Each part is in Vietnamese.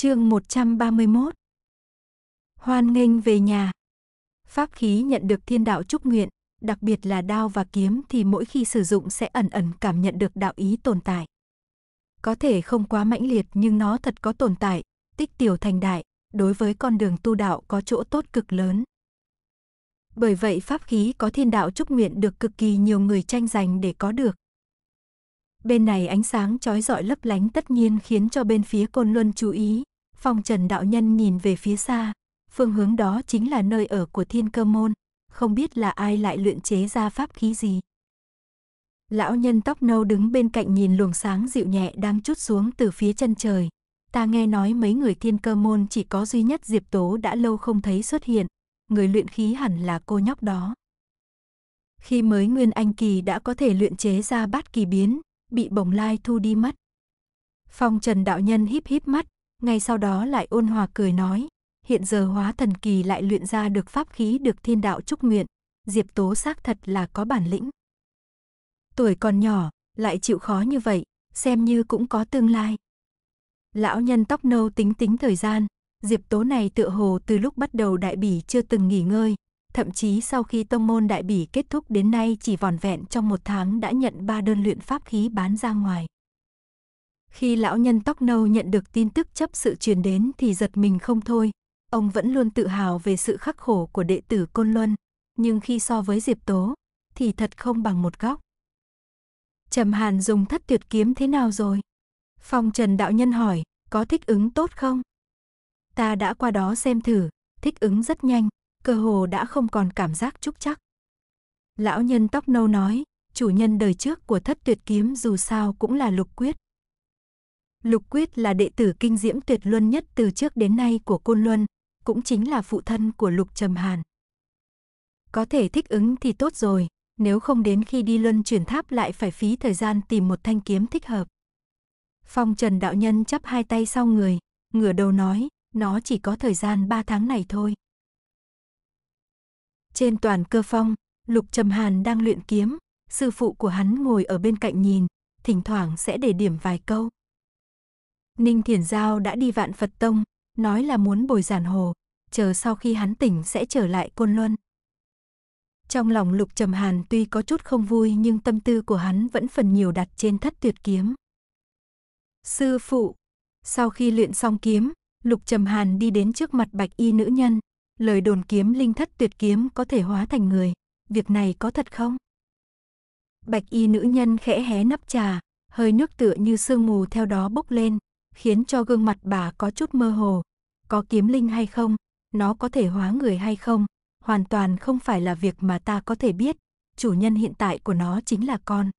Chương 131 Hoan nghênh về nhà Pháp khí nhận được thiên đạo chúc nguyện, đặc biệt là đao và kiếm thì mỗi khi sử dụng sẽ ẩn ẩn cảm nhận được đạo ý tồn tại. Có thể không quá mãnh liệt nhưng nó thật có tồn tại, tích tiểu thành đại, đối với con đường tu đạo có chỗ tốt cực lớn. Bởi vậy pháp khí có thiên đạo chúc nguyện được cực kỳ nhiều người tranh giành để có được. Bên này ánh sáng chói rọi lấp lánh tất nhiên khiến cho bên phía Côn Luân chú ý. Phong Trần Đạo Nhân nhìn về phía xa, phương hướng đó chính là nơi ở của Thiên Cơ Môn, không biết là ai lại luyện chế ra pháp khí gì. Lão nhân tóc nâu đứng bên cạnh nhìn luồng sáng dịu nhẹ đang chút xuống từ phía chân trời. Ta nghe nói mấy người thiên cơ môn chỉ có duy nhất Diệp Tố đã lâu không thấy xuất hiện, người luyện khí hẳn là cô nhóc đó. Khi mới Nguyên Anh Kỳ đã có thể luyện chế ra bát kỳ biến, bị bồng lai thu đi mất. Phong Trần đạo nhân híp híp mắt, ngay sau đó lại ôn hòa cười nói, hiện giờ hóa thần kỳ lại luyện ra được pháp khí được thiên đạo chúc nguyện, Diệp Tố xác thật là có bản lĩnh. Tuổi còn nhỏ, lại chịu khó như vậy, xem như cũng có tương lai. Lão nhân tóc nâu tính tính thời gian, Diệp Tố này tựa hồ từ lúc bắt đầu đại bỉ chưa từng nghỉ ngơi, Thậm chí sau khi tông môn đại bỉ kết thúc đến nay chỉ vòn vẹn trong một tháng đã nhận ba đơn luyện pháp khí bán ra ngoài. Khi lão nhân tóc nâu nhận được tin tức chấp sự truyền đến thì giật mình không thôi. Ông vẫn luôn tự hào về sự khắc khổ của đệ tử Côn Luân, nhưng khi so với Diệp Tố thì thật không bằng một góc. Trầm Hàn dùng thất tuyệt kiếm thế nào rồi? Phong Trần Đạo Nhân hỏi, có thích ứng tốt không? Ta đã qua đó xem thử, thích ứng rất nhanh, cơ hồ đã không còn cảm giác trúc chắc. Lão nhân tóc nâu nói, chủ nhân đời trước của thất tuyệt kiếm dù sao cũng là lục quyết. Lục quyết là đệ tử kinh diễm tuyệt luân nhất từ trước đến nay của Côn Luân, cũng chính là phụ thân của lục trầm hàn. Có thể thích ứng thì tốt rồi, nếu không đến khi đi luân chuyển tháp lại phải phí thời gian tìm một thanh kiếm thích hợp. Phong Trần Đạo Nhân chắp hai tay sau người, ngửa đầu nói, nó chỉ có thời gian ba tháng này thôi. Trên toàn cơ phong, Lục Trầm Hàn đang luyện kiếm, sư phụ của hắn ngồi ở bên cạnh nhìn, thỉnh thoảng sẽ để điểm vài câu. Ninh Thiền Giao đã đi vạn Phật Tông, nói là muốn bồi giản hồ, chờ sau khi hắn tỉnh sẽ trở lại Côn Luân. Trong lòng Lục Trầm Hàn tuy có chút không vui nhưng tâm tư của hắn vẫn phần nhiều đặt trên thất tuyệt kiếm. Sư phụ, sau khi luyện xong kiếm, Lục Trầm Hàn đi đến trước mặt bạch y nữ nhân, lời đồn kiếm linh thất tuyệt kiếm có thể hóa thành người, việc này có thật không? Bạch y nữ nhân khẽ hé nắp trà, hơi nước tựa như sương mù theo đó bốc lên, khiến cho gương mặt bà có chút mơ hồ. Có kiếm linh hay không, nó có thể hóa người hay không, hoàn toàn không phải là việc mà ta có thể biết, chủ nhân hiện tại của nó chính là con.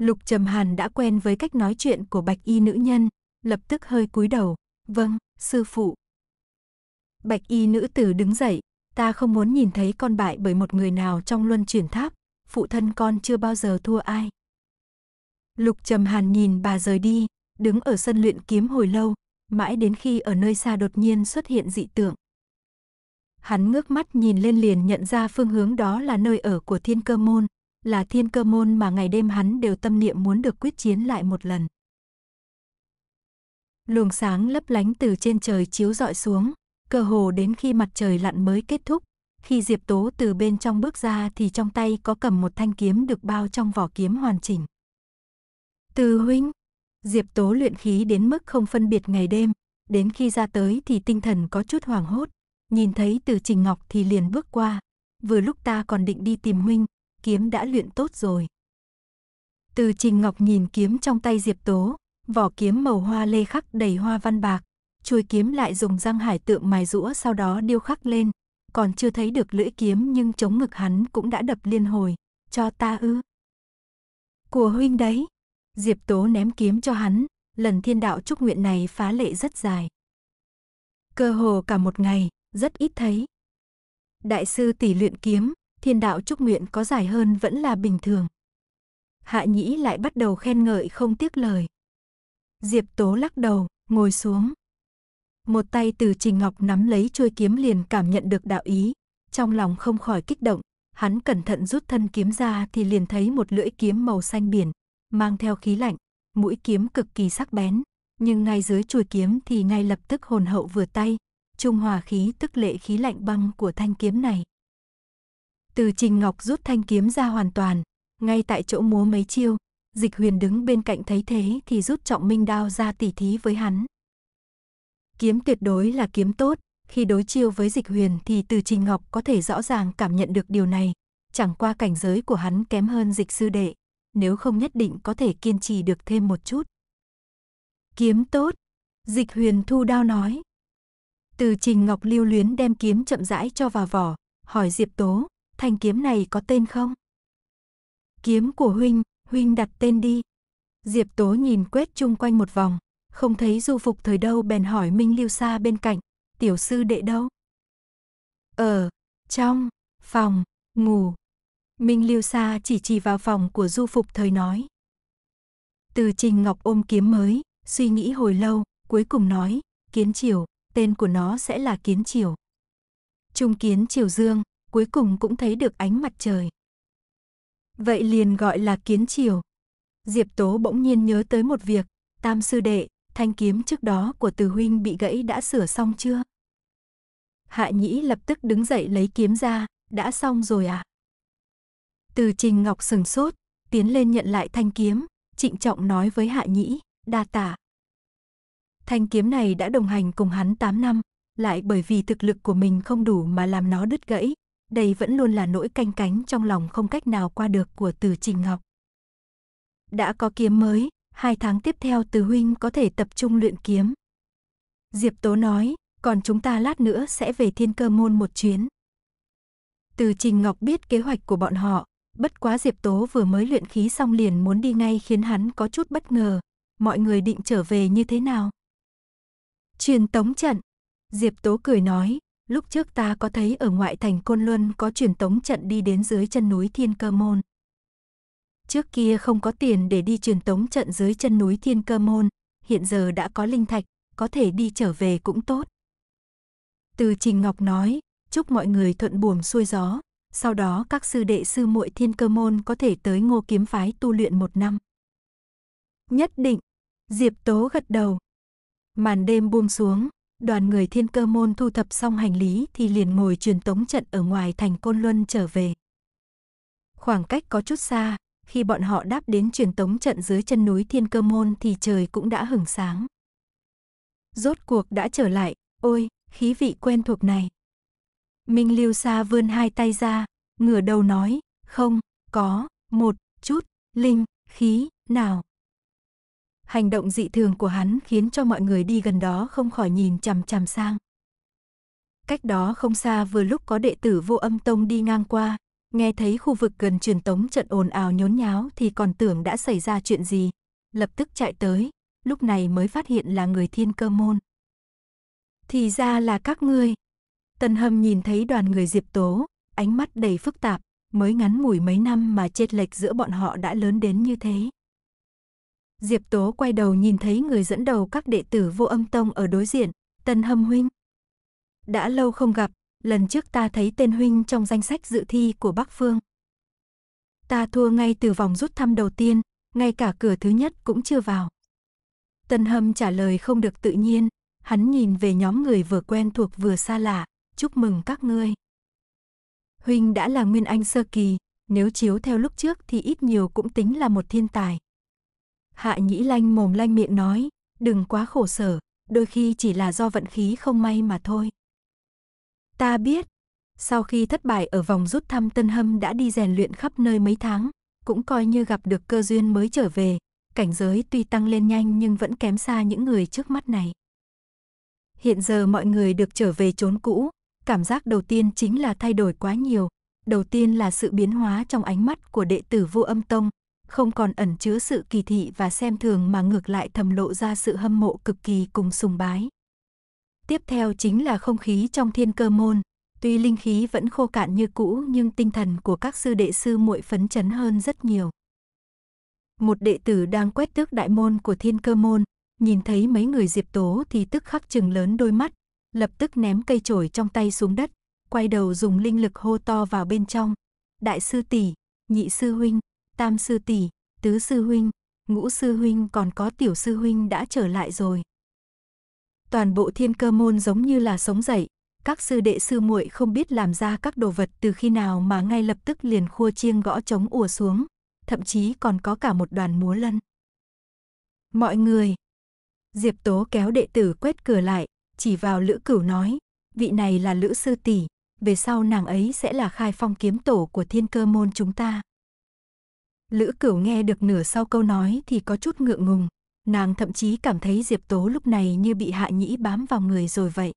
Lục Trầm Hàn đã quen với cách nói chuyện của bạch y nữ nhân, lập tức hơi cúi đầu, vâng, sư phụ. Bạch y nữ tử đứng dậy, ta không muốn nhìn thấy con bại bởi một người nào trong luân chuyển tháp, phụ thân con chưa bao giờ thua ai. Lục trầm hàn nhìn bà rời đi, đứng ở sân luyện kiếm hồi lâu, mãi đến khi ở nơi xa đột nhiên xuất hiện dị tượng. Hắn ngước mắt nhìn lên liền nhận ra phương hướng đó là nơi ở của thiên cơ môn, là thiên cơ môn mà ngày đêm hắn đều tâm niệm muốn được quyết chiến lại một lần. Luồng sáng lấp lánh từ trên trời chiếu rọi xuống, cơ hồ đến khi mặt trời lặn mới kết thúc. Khi Diệp Tố từ bên trong bước ra thì trong tay có cầm một thanh kiếm được bao trong vỏ kiếm hoàn chỉnh. Từ huynh, Diệp Tố luyện khí đến mức không phân biệt ngày đêm, đến khi ra tới thì tinh thần có chút hoảng hốt, nhìn thấy Từ Trình Ngọc thì liền bước qua, vừa lúc ta còn định đi tìm huynh, kiếm đã luyện tốt rồi. Từ Trình Ngọc nhìn kiếm trong tay Diệp Tố, vỏ kiếm màu hoa lê khắc đầy hoa văn bạc, chuôi kiếm lại dùng răng hải tượng mài rũa sau đó điêu khắc lên, còn chưa thấy được lưỡi kiếm nhưng chống ngực hắn cũng đã đập liên hồi, cho ta ư. Của huynh đấy. Diệp Tố ném kiếm cho hắn, lần thiên đạo chúc nguyện này phá lệ rất dài. Cơ hồ cả một ngày, rất ít thấy. Đại sư tỷ luyện kiếm, thiên đạo chúc nguyện có dài hơn vẫn là bình thường. Hạ nhĩ lại bắt đầu khen ngợi không tiếc lời. Diệp Tố lắc đầu, ngồi xuống. Một tay từ Trình Ngọc nắm lấy chuôi kiếm liền cảm nhận được đạo ý, trong lòng không khỏi kích động, hắn cẩn thận rút thân kiếm ra thì liền thấy một lưỡi kiếm màu xanh biển, mang theo khí lạnh, mũi kiếm cực kỳ sắc bén, nhưng ngay dưới chuôi kiếm thì ngay lập tức hồn hậu vừa tay, trung hòa khí tức lệ khí lạnh băng của thanh kiếm này. Từ Trình Ngọc rút thanh kiếm ra hoàn toàn, ngay tại chỗ múa mấy chiêu, Dịch Huyền đứng bên cạnh thấy thế thì rút trọng minh đao ra tỉ thí với hắn. Kiếm tuyệt đối là kiếm tốt, khi đối chiêu với dịch huyền thì từ Trình Ngọc có thể rõ ràng cảm nhận được điều này, chẳng qua cảnh giới của hắn kém hơn dịch sư đệ, nếu không nhất định có thể kiên trì được thêm một chút. Kiếm tốt, dịch huyền thu đao nói. Từ Trình Ngọc lưu luyến đem kiếm chậm rãi cho vào vỏ, hỏi Diệp Tố, thanh kiếm này có tên không? Kiếm của huynh, huynh đặt tên đi. Diệp Tố nhìn quét chung quanh một vòng, không thấy du phục thời đâu bèn hỏi Minh Lưu Sa bên cạnh, tiểu sư đệ đâu? Ở, ờ, trong, phòng, ngủ. Minh Lưu Sa chỉ chỉ vào phòng của du phục thời nói. Từ Trình Ngọc ôm kiếm mới, suy nghĩ hồi lâu, cuối cùng nói, kiến triều, tên của nó sẽ là kiến triều. Trung kiến triều dương, cuối cùng cũng thấy được ánh mặt trời. Vậy liền gọi là kiến triều. Diệp Tố bỗng nhiên nhớ tới một việc, tam sư đệ, thanh kiếm trước đó của từ huynh bị gãy đã sửa xong chưa? Hạ nhĩ lập tức đứng dậy lấy kiếm ra, đã xong rồi à? Từ trình ngọc sừng sốt, tiến lên nhận lại thanh kiếm, trịnh trọng nói với hạ nhĩ, đa tả. Thanh kiếm này đã đồng hành cùng hắn 8 năm, lại bởi vì thực lực của mình không đủ mà làm nó đứt gãy. Đây vẫn luôn là nỗi canh cánh trong lòng không cách nào qua được của từ trình ngọc. Đã có kiếm mới, hai tháng tiếp theo từ huynh có thể tập trung luyện kiếm. Diệp Tố nói, còn chúng ta lát nữa sẽ về thiên cơ môn một chuyến. Từ Trình Ngọc biết kế hoạch của bọn họ, bất quá Diệp Tố vừa mới luyện khí xong liền muốn đi ngay khiến hắn có chút bất ngờ, mọi người định trở về như thế nào? Truyền tống trận. Diệp Tố cười nói, lúc trước ta có thấy ở ngoại thành Côn Luân có truyền tống trận đi đến dưới chân núi Thiên Cơ Môn. Trước kia không có tiền để đi truyền tống trận dưới chân núi Thiên Cơ Môn, hiện giờ đã có linh thạch, có thể đi trở về cũng tốt. Từ Trình Ngọc nói, chúc mọi người thuận buồm xuôi gió, sau đó các sư đệ sư muội Thiên Cơ Môn có thể tới Ngô Kiếm Phái tu luyện một năm. Nhất định, Diệp Tố gật đầu. Màn đêm buông xuống, đoàn người Thiên Cơ Môn thu thập xong hành lý thì liền ngồi truyền tống trận ở ngoài thành Côn Luân trở về. Khoảng cách có chút xa, khi bọn họ đáp đến truyền tống trận dưới chân núi Thiên Cơ Môn thì trời cũng đã hửng sáng. Rốt cuộc đã trở lại, ôi, khí vị quen thuộc này. Minh Lưu Sa vươn hai tay ra, ngửa đầu nói, không, có, một, chút, linh, khí, nào. Hành động dị thường của hắn khiến cho mọi người đi gần đó không khỏi nhìn chằm chằm sang. Cách đó không xa vừa lúc có đệ tử vô âm tông đi ngang qua, Nghe thấy khu vực gần truyền tống trận ồn ào nhốn nháo thì còn tưởng đã xảy ra chuyện gì. Lập tức chạy tới, lúc này mới phát hiện là người thiên cơ môn. Thì ra là các ngươi. Tân hâm nhìn thấy đoàn người diệp tố, ánh mắt đầy phức tạp, mới ngắn ngủi mấy năm mà chênh lệch giữa bọn họ đã lớn đến như thế. Diệp Tố quay đầu nhìn thấy người dẫn đầu các đệ tử vô âm tông ở đối diện, Tân Hâm Huynh. Đã lâu không gặp, lần trước ta thấy tên huynh trong danh sách dự thi của Bắc Phương. Ta thua ngay từ vòng rút thăm đầu tiên, ngay cả cửa thứ nhất cũng chưa vào. Tân Hâm trả lời không được tự nhiên, hắn nhìn về nhóm người vừa quen thuộc vừa xa lạ, chúc mừng các ngươi. Huynh đã là nguyên anh sơ kỳ, nếu chiếu theo lúc trước thì ít nhiều cũng tính là một thiên tài. Hạ Nhĩ Lanh mồm lanh miệng nói, đừng quá khổ sở, đôi khi chỉ là do vận khí không may mà thôi. Ta biết. Sau khi thất bại ở vòng rút thăm Tân Hâm đã đi rèn luyện khắp nơi mấy tháng, cũng coi như gặp được cơ duyên mới trở về, cảnh giới tuy tăng lên nhanh nhưng vẫn kém xa những người trước mắt này. Hiện giờ mọi người được trở về chốn cũ, cảm giác đầu tiên chính là thay đổi quá nhiều, đầu tiên là sự biến hóa trong ánh mắt của đệ tử Vô Âm Tông, không còn ẩn chứa sự kỳ thị và xem thường mà ngược lại thầm lộ ra sự hâm mộ cực kỳ cùng sùng bái. Tiếp theo chính là không khí trong thiên cơ môn. Tuy linh khí vẫn khô cạn như cũ nhưng tinh thần của các sư đệ sư muội phấn chấn hơn rất nhiều. Một đệ tử đang quét tước đại môn của thiên cơ môn, nhìn thấy mấy người diệp tố thì tức khắc chừng lớn đôi mắt, lập tức ném cây chổi trong tay xuống đất, quay đầu dùng linh lực hô to vào bên trong. Đại sư tỷ, nhị sư huynh, tam sư tỷ, tứ sư huynh, ngũ sư huynh còn có tiểu sư huynh đã trở lại rồi toàn bộ thiên cơ môn giống như là sống dậy, các sư đệ sư muội không biết làm ra các đồ vật từ khi nào mà ngay lập tức liền khua chiêng gõ trống ùa xuống, thậm chí còn có cả một đoàn múa lân. Mọi người! Diệp Tố kéo đệ tử quét cửa lại, chỉ vào Lữ Cửu nói, vị này là Lữ Sư Tỷ, về sau nàng ấy sẽ là khai phong kiếm tổ của thiên cơ môn chúng ta. Lữ Cửu nghe được nửa sau câu nói thì có chút ngượng ngùng, Nàng thậm chí cảm thấy Diệp Tố lúc này như bị hạ nhĩ bám vào người rồi vậy.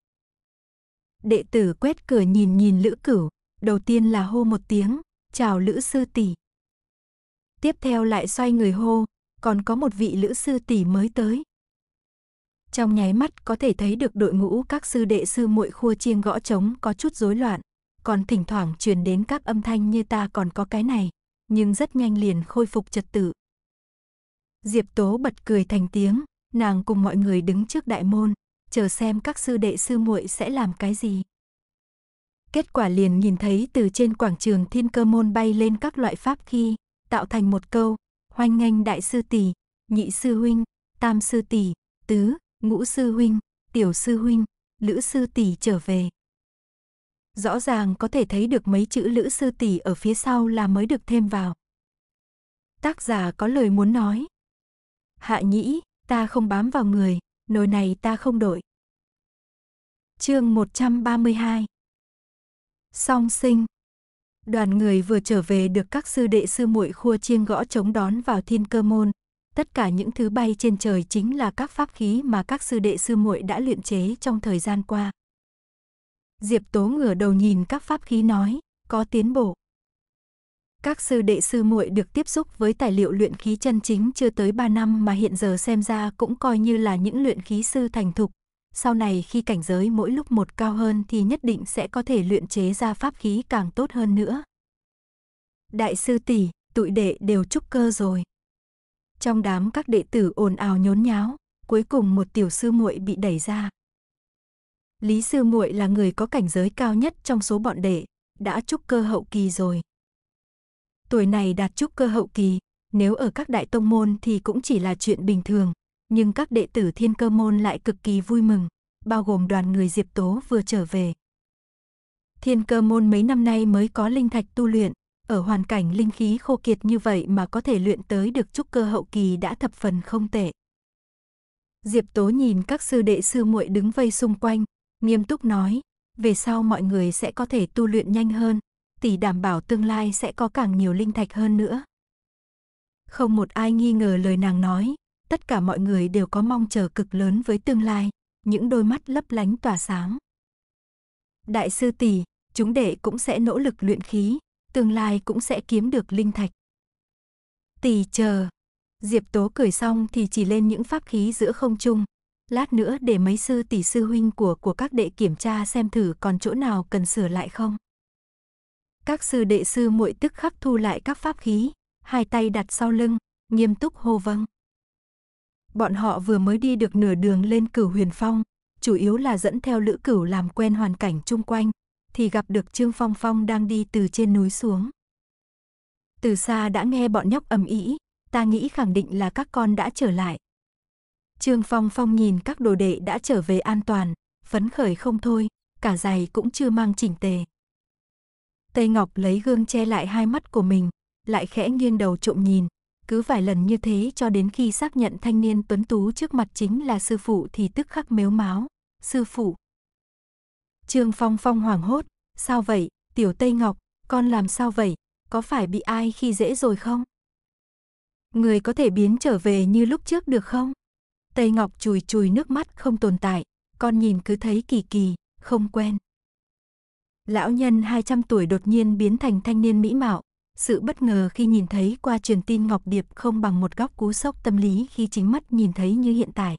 Đệ tử quét cửa nhìn nhìn Lữ Cửu, đầu tiên là hô một tiếng, chào Lữ Sư Tỷ. Tiếp theo lại xoay người hô, còn có một vị Lữ Sư Tỷ mới tới. Trong nháy mắt có thể thấy được đội ngũ các sư đệ sư muội khua chiêng gõ trống có chút rối loạn, còn thỉnh thoảng truyền đến các âm thanh như ta còn có cái này, nhưng rất nhanh liền khôi phục trật tự, Diệp Tố bật cười thành tiếng, nàng cùng mọi người đứng trước đại môn, chờ xem các sư đệ sư muội sẽ làm cái gì. Kết quả liền nhìn thấy từ trên quảng trường thiên cơ môn bay lên các loại pháp khi, tạo thành một câu, hoanh nghênh đại sư tỷ, nhị sư huynh, tam sư tỷ, tứ, ngũ sư huynh, tiểu sư huynh, lữ sư tỷ trở về. Rõ ràng có thể thấy được mấy chữ lữ sư tỷ ở phía sau là mới được thêm vào. Tác giả có lời muốn nói. Hạ nhĩ, ta không bám vào người, nồi này ta không đổi. Chương 132 Song sinh Đoàn người vừa trở về được các sư đệ sư muội khua chiêng gõ chống đón vào thiên cơ môn. Tất cả những thứ bay trên trời chính là các pháp khí mà các sư đệ sư muội đã luyện chế trong thời gian qua. Diệp Tố ngửa đầu nhìn các pháp khí nói, có tiến bộ. Các sư đệ sư muội được tiếp xúc với tài liệu luyện khí chân chính chưa tới 3 năm mà hiện giờ xem ra cũng coi như là những luyện khí sư thành thục. Sau này khi cảnh giới mỗi lúc một cao hơn thì nhất định sẽ có thể luyện chế ra pháp khí càng tốt hơn nữa. Đại sư tỷ, tụi đệ đều trúc cơ rồi. Trong đám các đệ tử ồn ào nhốn nháo, cuối cùng một tiểu sư muội bị đẩy ra. Lý sư muội là người có cảnh giới cao nhất trong số bọn đệ, đã trúc cơ hậu kỳ rồi tuổi này đạt trúc cơ hậu kỳ, nếu ở các đại tông môn thì cũng chỉ là chuyện bình thường, nhưng các đệ tử thiên cơ môn lại cực kỳ vui mừng, bao gồm đoàn người Diệp Tố vừa trở về. Thiên cơ môn mấy năm nay mới có linh thạch tu luyện, ở hoàn cảnh linh khí khô kiệt như vậy mà có thể luyện tới được trúc cơ hậu kỳ đã thập phần không tệ. Diệp Tố nhìn các sư đệ sư muội đứng vây xung quanh, nghiêm túc nói, về sau mọi người sẽ có thể tu luyện nhanh hơn, tỷ đảm bảo tương lai sẽ có càng nhiều linh thạch hơn nữa. Không một ai nghi ngờ lời nàng nói, tất cả mọi người đều có mong chờ cực lớn với tương lai, những đôi mắt lấp lánh tỏa sáng. Đại sư tỷ, chúng đệ cũng sẽ nỗ lực luyện khí, tương lai cũng sẽ kiếm được linh thạch. Tỷ chờ. Diệp Tố cười xong thì chỉ lên những pháp khí giữa không trung, lát nữa để mấy sư tỷ sư huynh của của các đệ kiểm tra xem thử còn chỗ nào cần sửa lại không. Các sư đệ sư muội tức khắc thu lại các pháp khí, hai tay đặt sau lưng, nghiêm túc hô vâng. Bọn họ vừa mới đi được nửa đường lên cửu huyền phong, chủ yếu là dẫn theo lữ cửu làm quen hoàn cảnh chung quanh, thì gặp được Trương Phong Phong đang đi từ trên núi xuống. Từ xa đã nghe bọn nhóc ầm ĩ, ta nghĩ khẳng định là các con đã trở lại. Trương Phong Phong nhìn các đồ đệ đã trở về an toàn, phấn khởi không thôi, cả giày cũng chưa mang chỉnh tề. Tây Ngọc lấy gương che lại hai mắt của mình, lại khẽ nghiêng đầu trộm nhìn, cứ vài lần như thế cho đến khi xác nhận thanh niên tuấn tú trước mặt chính là sư phụ thì tức khắc mếu máo, "Sư phụ." Trương Phong Phong hoảng hốt, "Sao vậy, Tiểu Tây Ngọc, con làm sao vậy, có phải bị ai khi dễ rồi không?" Người có thể biến trở về như lúc trước được không? Tây Ngọc chùi chùi nước mắt không tồn tại, con nhìn cứ thấy kỳ kỳ, không quen. Lão nhân 200 tuổi đột nhiên biến thành thanh niên mỹ mạo, sự bất ngờ khi nhìn thấy qua truyền tin Ngọc Điệp không bằng một góc cú sốc tâm lý khi chính mắt nhìn thấy như hiện tại.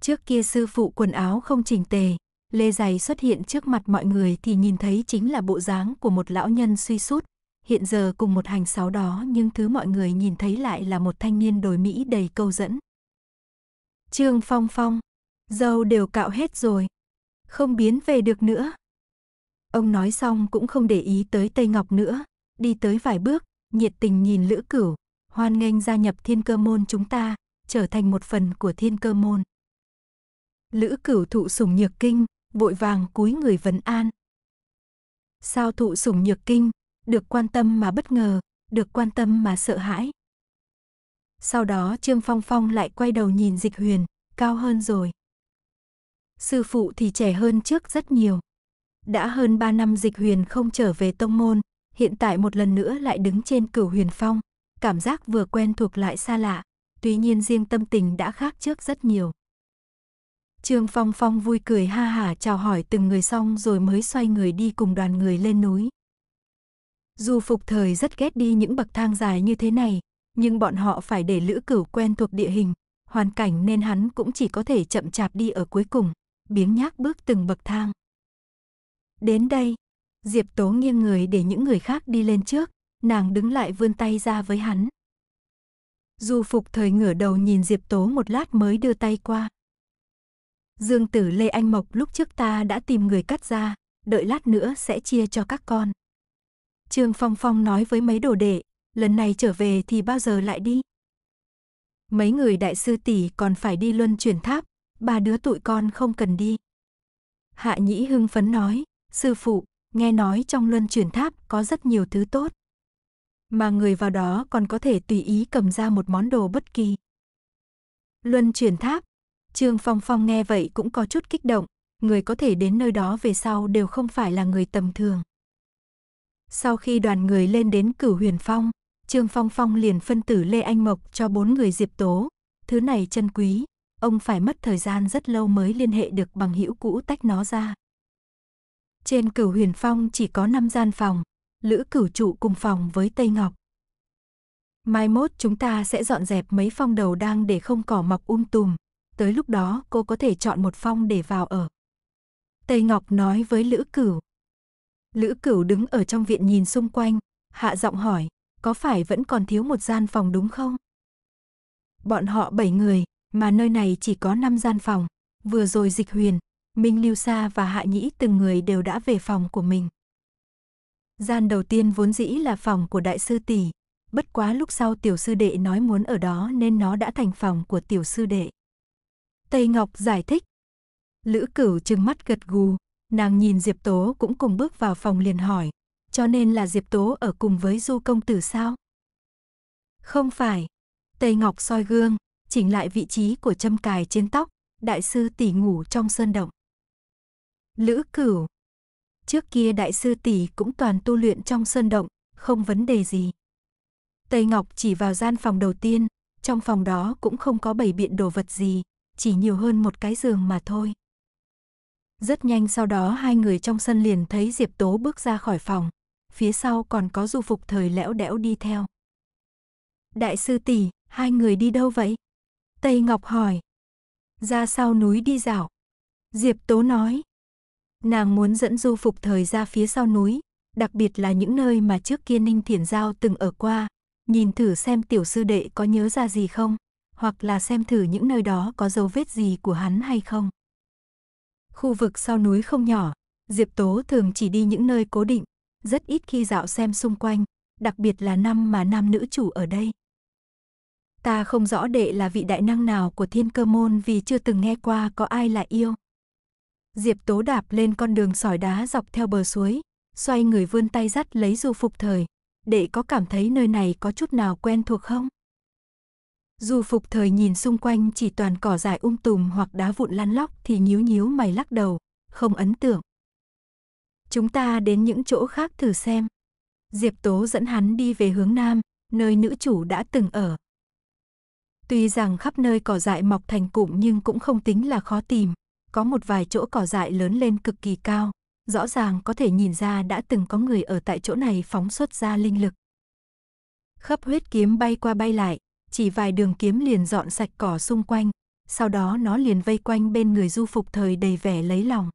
Trước kia sư phụ quần áo không chỉnh tề, lê giày xuất hiện trước mặt mọi người thì nhìn thấy chính là bộ dáng của một lão nhân suy sút. Hiện giờ cùng một hành sáo đó nhưng thứ mọi người nhìn thấy lại là một thanh niên đồi Mỹ đầy câu dẫn. Trương Phong Phong, dâu đều cạo hết rồi, không biến về được nữa. Ông nói xong cũng không để ý tới Tây Ngọc nữa, đi tới vài bước, nhiệt tình nhìn Lữ Cửu, hoan nghênh gia nhập thiên cơ môn chúng ta, trở thành một phần của thiên cơ môn. Lữ Cửu thụ sủng nhược kinh, vội vàng cúi người vấn an. Sao thụ sủng nhược kinh, được quan tâm mà bất ngờ, được quan tâm mà sợ hãi. Sau đó Trương Phong Phong lại quay đầu nhìn Dịch Huyền, cao hơn rồi. Sư phụ thì trẻ hơn trước rất nhiều. Đã hơn 3 năm dịch huyền không trở về tông môn, hiện tại một lần nữa lại đứng trên cửu huyền phong, cảm giác vừa quen thuộc lại xa lạ, tuy nhiên riêng tâm tình đã khác trước rất nhiều. Trương Phong Phong vui cười ha hả chào hỏi từng người xong rồi mới xoay người đi cùng đoàn người lên núi. Dù phục thời rất ghét đi những bậc thang dài như thế này, nhưng bọn họ phải để lữ cửu quen thuộc địa hình, hoàn cảnh nên hắn cũng chỉ có thể chậm chạp đi ở cuối cùng, biếng nhác bước từng bậc thang. Đến đây. Diệp Tố nghiêng người để những người khác đi lên trước, nàng đứng lại vươn tay ra với hắn. Du Phục thời ngửa đầu nhìn Diệp Tố một lát mới đưa tay qua. Dương Tử Lê Anh Mộc lúc trước ta đã tìm người cắt ra, đợi lát nữa sẽ chia cho các con. Trương Phong Phong nói với mấy đồ đệ, lần này trở về thì bao giờ lại đi? Mấy người đại sư tỷ còn phải đi luân chuyển tháp, ba đứa tụi con không cần đi. Hạ Nhĩ hưng phấn nói, Sư phụ, nghe nói trong luân chuyển tháp có rất nhiều thứ tốt. Mà người vào đó còn có thể tùy ý cầm ra một món đồ bất kỳ. Luân chuyển tháp, Trương Phong Phong nghe vậy cũng có chút kích động, người có thể đến nơi đó về sau đều không phải là người tầm thường. Sau khi đoàn người lên đến cửu huyền phong, Trương Phong Phong liền phân tử Lê Anh Mộc cho bốn người Diệp Tố. Thứ này chân quý, ông phải mất thời gian rất lâu mới liên hệ được bằng hữu cũ tách nó ra. Trên cửu huyền phong chỉ có 5 gian phòng, lữ cửu trụ cùng phòng với Tây Ngọc. Mai mốt chúng ta sẽ dọn dẹp mấy phong đầu đang để không cỏ mọc um tùm, tới lúc đó cô có thể chọn một phong để vào ở. Tây Ngọc nói với Lữ Cửu. Lữ Cửu đứng ở trong viện nhìn xung quanh, hạ giọng hỏi, có phải vẫn còn thiếu một gian phòng đúng không? Bọn họ bảy người, mà nơi này chỉ có năm gian phòng, vừa rồi Dịch Huyền, Minh Lưu Sa và Hạ Nhĩ từng người đều đã về phòng của mình. Gian đầu tiên vốn dĩ là phòng của đại sư tỷ, bất quá lúc sau tiểu sư đệ nói muốn ở đó nên nó đã thành phòng của tiểu sư đệ. Tây Ngọc giải thích. Lữ Cửu trừng mắt gật gù, nàng nhìn Diệp Tố cũng cùng bước vào phòng liền hỏi, cho nên là Diệp Tố ở cùng với Du công tử sao? Không phải. Tây Ngọc soi gương, chỉnh lại vị trí của châm cài trên tóc, đại sư tỷ ngủ trong sơn động. Lữ Cửu. Trước kia đại sư tỷ cũng toàn tu luyện trong sơn động, không vấn đề gì. Tây Ngọc chỉ vào gian phòng đầu tiên, trong phòng đó cũng không có bảy biện đồ vật gì, chỉ nhiều hơn một cái giường mà thôi. Rất nhanh sau đó hai người trong sân liền thấy Diệp Tố bước ra khỏi phòng, phía sau còn có du phục thời lẽo đẽo đi theo. Đại sư tỷ, hai người đi đâu vậy? Tây Ngọc hỏi. Ra sau núi đi dạo. Diệp Tố nói. Nàng muốn dẫn du phục thời ra phía sau núi, đặc biệt là những nơi mà trước kia Ninh Thiển Giao từng ở qua, nhìn thử xem tiểu sư đệ có nhớ ra gì không, hoặc là xem thử những nơi đó có dấu vết gì của hắn hay không. Khu vực sau núi không nhỏ, Diệp Tố thường chỉ đi những nơi cố định, rất ít khi dạo xem xung quanh, đặc biệt là năm mà nam nữ chủ ở đây. Ta không rõ đệ là vị đại năng nào của thiên cơ môn vì chưa từng nghe qua có ai là yêu. Diệp Tố đạp lên con đường sỏi đá dọc theo bờ suối, xoay người vươn tay dắt lấy Du Phục Thời, để có cảm thấy nơi này có chút nào quen thuộc không?" Du Phục Thời nhìn xung quanh chỉ toàn cỏ dại um tùm hoặc đá vụn lăn lóc thì nhíu nhíu mày lắc đầu, không ấn tượng. "Chúng ta đến những chỗ khác thử xem." Diệp Tố dẫn hắn đi về hướng nam, nơi nữ chủ đã từng ở. Tuy rằng khắp nơi cỏ dại mọc thành cụm nhưng cũng không tính là khó tìm, có một vài chỗ cỏ dại lớn lên cực kỳ cao, rõ ràng có thể nhìn ra đã từng có người ở tại chỗ này phóng xuất ra linh lực. Khắp huyết kiếm bay qua bay lại, chỉ vài đường kiếm liền dọn sạch cỏ xung quanh, sau đó nó liền vây quanh bên người du phục thời đầy vẻ lấy lòng.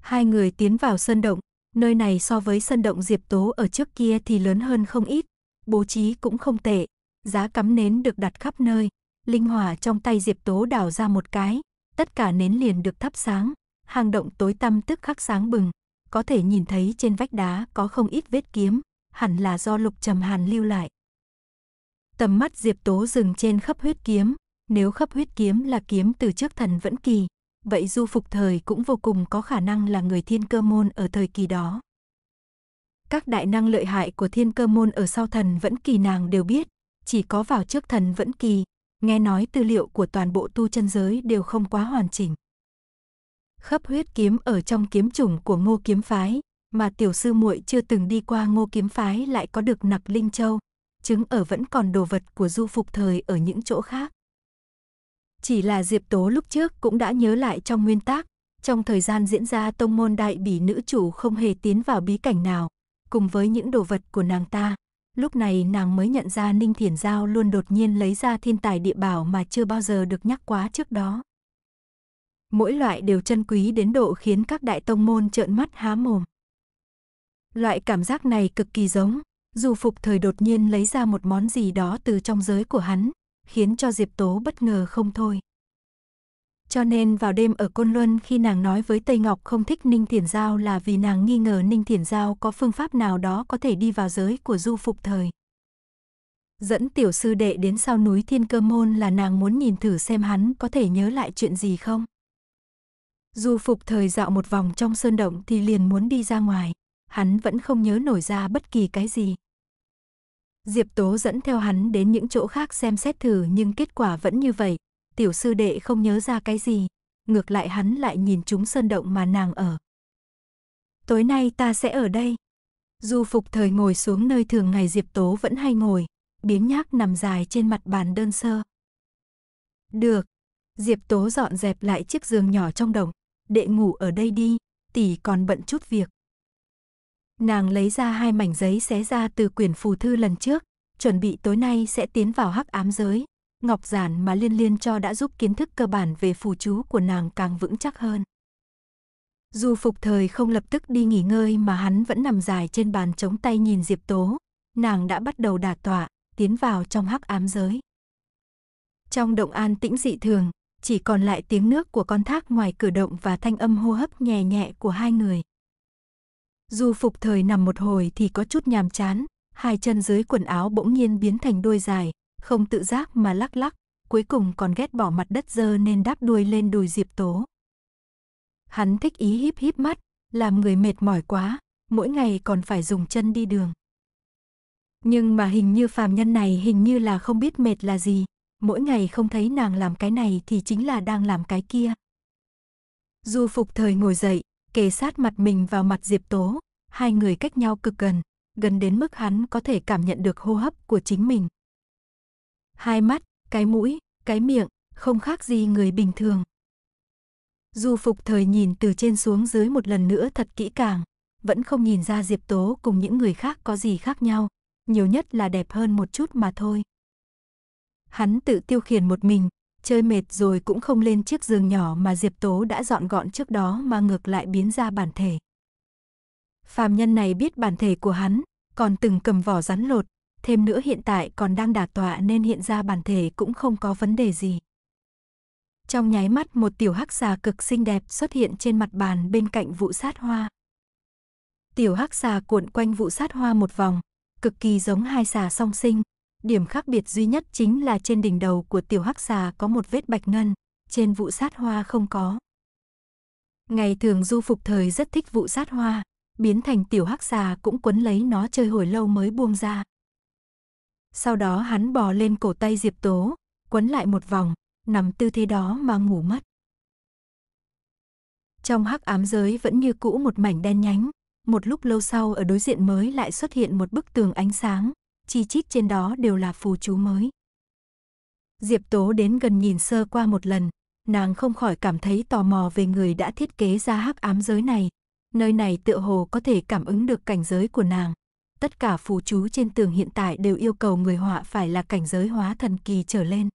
Hai người tiến vào sân động, nơi này so với sân động Diệp Tố ở trước kia thì lớn hơn không ít, bố trí cũng không tệ, giá cắm nến được đặt khắp nơi, linh hỏa trong tay Diệp Tố đảo ra một cái, tất cả nến liền được thắp sáng, hang động tối tăm tức khắc sáng bừng, có thể nhìn thấy trên vách đá có không ít vết kiếm, hẳn là do Lục Trầm Hàn lưu lại. Tầm mắt Diệp Tố dừng trên khắp huyết kiếm, nếu khắp huyết kiếm là kiếm từ trước thần vẫn kỳ, vậy Du Phục Thời cũng vô cùng có khả năng là người thiên cơ môn ở thời kỳ đó. Các đại năng lợi hại của thiên cơ môn ở sau thần vẫn kỳ nàng đều biết, chỉ có vào trước thần vẫn kỳ, nghe nói tư liệu của toàn bộ tu chân giới đều không quá hoàn chỉnh. Khắp huyết kiếm ở trong kiếm chủng của Ngô kiếm phái, mà tiểu sư muội chưa từng đi qua Ngô kiếm phái lại có được nặc linh châu, chứng ở vẫn còn đồ vật của du phục thời ở những chỗ khác. Chỉ là Diệp Tố lúc trước cũng đã nhớ lại trong nguyên tác, trong thời gian diễn ra tông môn đại bỉ nữ chủ không hề tiến vào bí cảnh nào, cùng với những đồ vật của nàng ta, lúc này nàng mới nhận ra Ninh Thiển Giao luôn đột nhiên lấy ra thiên tài địa bảo mà chưa bao giờ được nhắc quá trước đó. Mỗi loại đều chân quý đến độ khiến các đại tông môn trợn mắt há mồm. Loại cảm giác này cực kỳ giống, dù phục thời đột nhiên lấy ra một món gì đó từ trong giới của hắn, khiến cho Diệp Tố bất ngờ không thôi. Cho nên vào đêm ở Côn Luân khi nàng nói với Tây Ngọc không thích Ninh Thiển Giao là vì nàng nghi ngờ Ninh Thiển Giao có phương pháp nào đó có thể đi vào giới của du phục thời. Dẫn tiểu sư đệ đến sau núi Thiên Cơ Môn là nàng muốn nhìn thử xem hắn có thể nhớ lại chuyện gì không. Du phục thời dạo một vòng trong sơn động thì liền muốn đi ra ngoài, hắn vẫn không nhớ nổi ra bất kỳ cái gì. Diệp Tố dẫn theo hắn đến những chỗ khác xem xét thử nhưng kết quả vẫn như vậy, tiểu sư đệ không nhớ ra cái gì, ngược lại hắn lại nhìn chúng sơn động mà nàng ở. Tối nay ta sẽ ở đây. Du phục thời ngồi xuống nơi thường ngày Diệp Tố vẫn hay ngồi, biếng nhác nằm dài trên mặt bàn đơn sơ. Được. Diệp Tố dọn dẹp lại chiếc giường nhỏ trong đồng. Đệ ngủ ở đây đi, tỷ còn bận chút việc. Nàng lấy ra hai mảnh giấy xé ra từ quyển phù thư lần trước, chuẩn bị tối nay sẽ tiến vào hắc ám giới, ngọc giản mà liên liên cho đã giúp kiến thức cơ bản về phù chú của nàng càng vững chắc hơn. Dù phục thời không lập tức đi nghỉ ngơi mà hắn vẫn nằm dài trên bàn chống tay nhìn Diệp Tố, nàng đã bắt đầu đả tọa, tiến vào trong hắc ám giới. Trong động an tĩnh dị thường, chỉ còn lại tiếng nước của con thác ngoài cửa động và thanh âm hô hấp nhẹ nhẹ của hai người. Dù phục thời nằm một hồi thì có chút nhàm chán, hai chân dưới quần áo bỗng nhiên biến thành đôi dài, không tự giác mà lắc lắc, cuối cùng còn ghét bỏ mặt đất dơ nên đáp đuôi lên đùi Diệp Tố. Hắn thích ý híp híp mắt, làm người mệt mỏi quá, mỗi ngày còn phải dùng chân đi đường. Nhưng mà hình như phàm nhân này hình như là không biết mệt là gì, mỗi ngày không thấy nàng làm cái này thì chính là đang làm cái kia. Du phục thời ngồi dậy, kề sát mặt mình vào mặt Diệp Tố, hai người cách nhau cực gần, gần đến mức hắn có thể cảm nhận được hô hấp của chính mình hai mắt, cái mũi, cái miệng, không khác gì người bình thường. Dù Phục Thời nhìn từ trên xuống dưới một lần nữa thật kỹ càng, vẫn không nhìn ra Diệp Tố cùng những người khác có gì khác nhau, nhiều nhất là đẹp hơn một chút mà thôi. Hắn tự tiêu khiển một mình, chơi mệt rồi cũng không lên chiếc giường nhỏ mà Diệp Tố đã dọn gọn trước đó mà ngược lại biến ra bản thể. Phàm nhân này biết bản thể của hắn, còn từng cầm vỏ rắn lột, thêm nữa hiện tại còn đang đả tọa nên hiện ra bản thể cũng không có vấn đề gì. Trong nháy mắt một tiểu hắc xà cực xinh đẹp xuất hiện trên mặt bàn bên cạnh vụ sát hoa. Tiểu hắc xà cuộn quanh vụ sát hoa một vòng, cực kỳ giống hai xà song sinh. Điểm khác biệt duy nhất chính là trên đỉnh đầu của tiểu hắc xà có một vết bạch ngân, trên vụ sát hoa không có. Ngày thường du phục thời rất thích vụ sát hoa, biến thành tiểu hắc xà cũng quấn lấy nó chơi hồi lâu mới buông ra. Sau đó hắn bò lên cổ tay Diệp Tố, quấn lại một vòng, nằm tư thế đó mà ngủ mất. Trong hắc ám giới vẫn như cũ một mảnh đen nhánh, một lúc lâu sau ở đối diện mới lại xuất hiện một bức tường ánh sáng, chi chít trên đó đều là phù chú mới. Diệp Tố đến gần nhìn sơ qua một lần, nàng không khỏi cảm thấy tò mò về người đã thiết kế ra hắc ám giới này, nơi này tựa hồ có thể cảm ứng được cảnh giới của nàng, tất cả phù chú trên tường hiện tại đều yêu cầu người họa phải là cảnh giới hóa thần kỳ trở lên.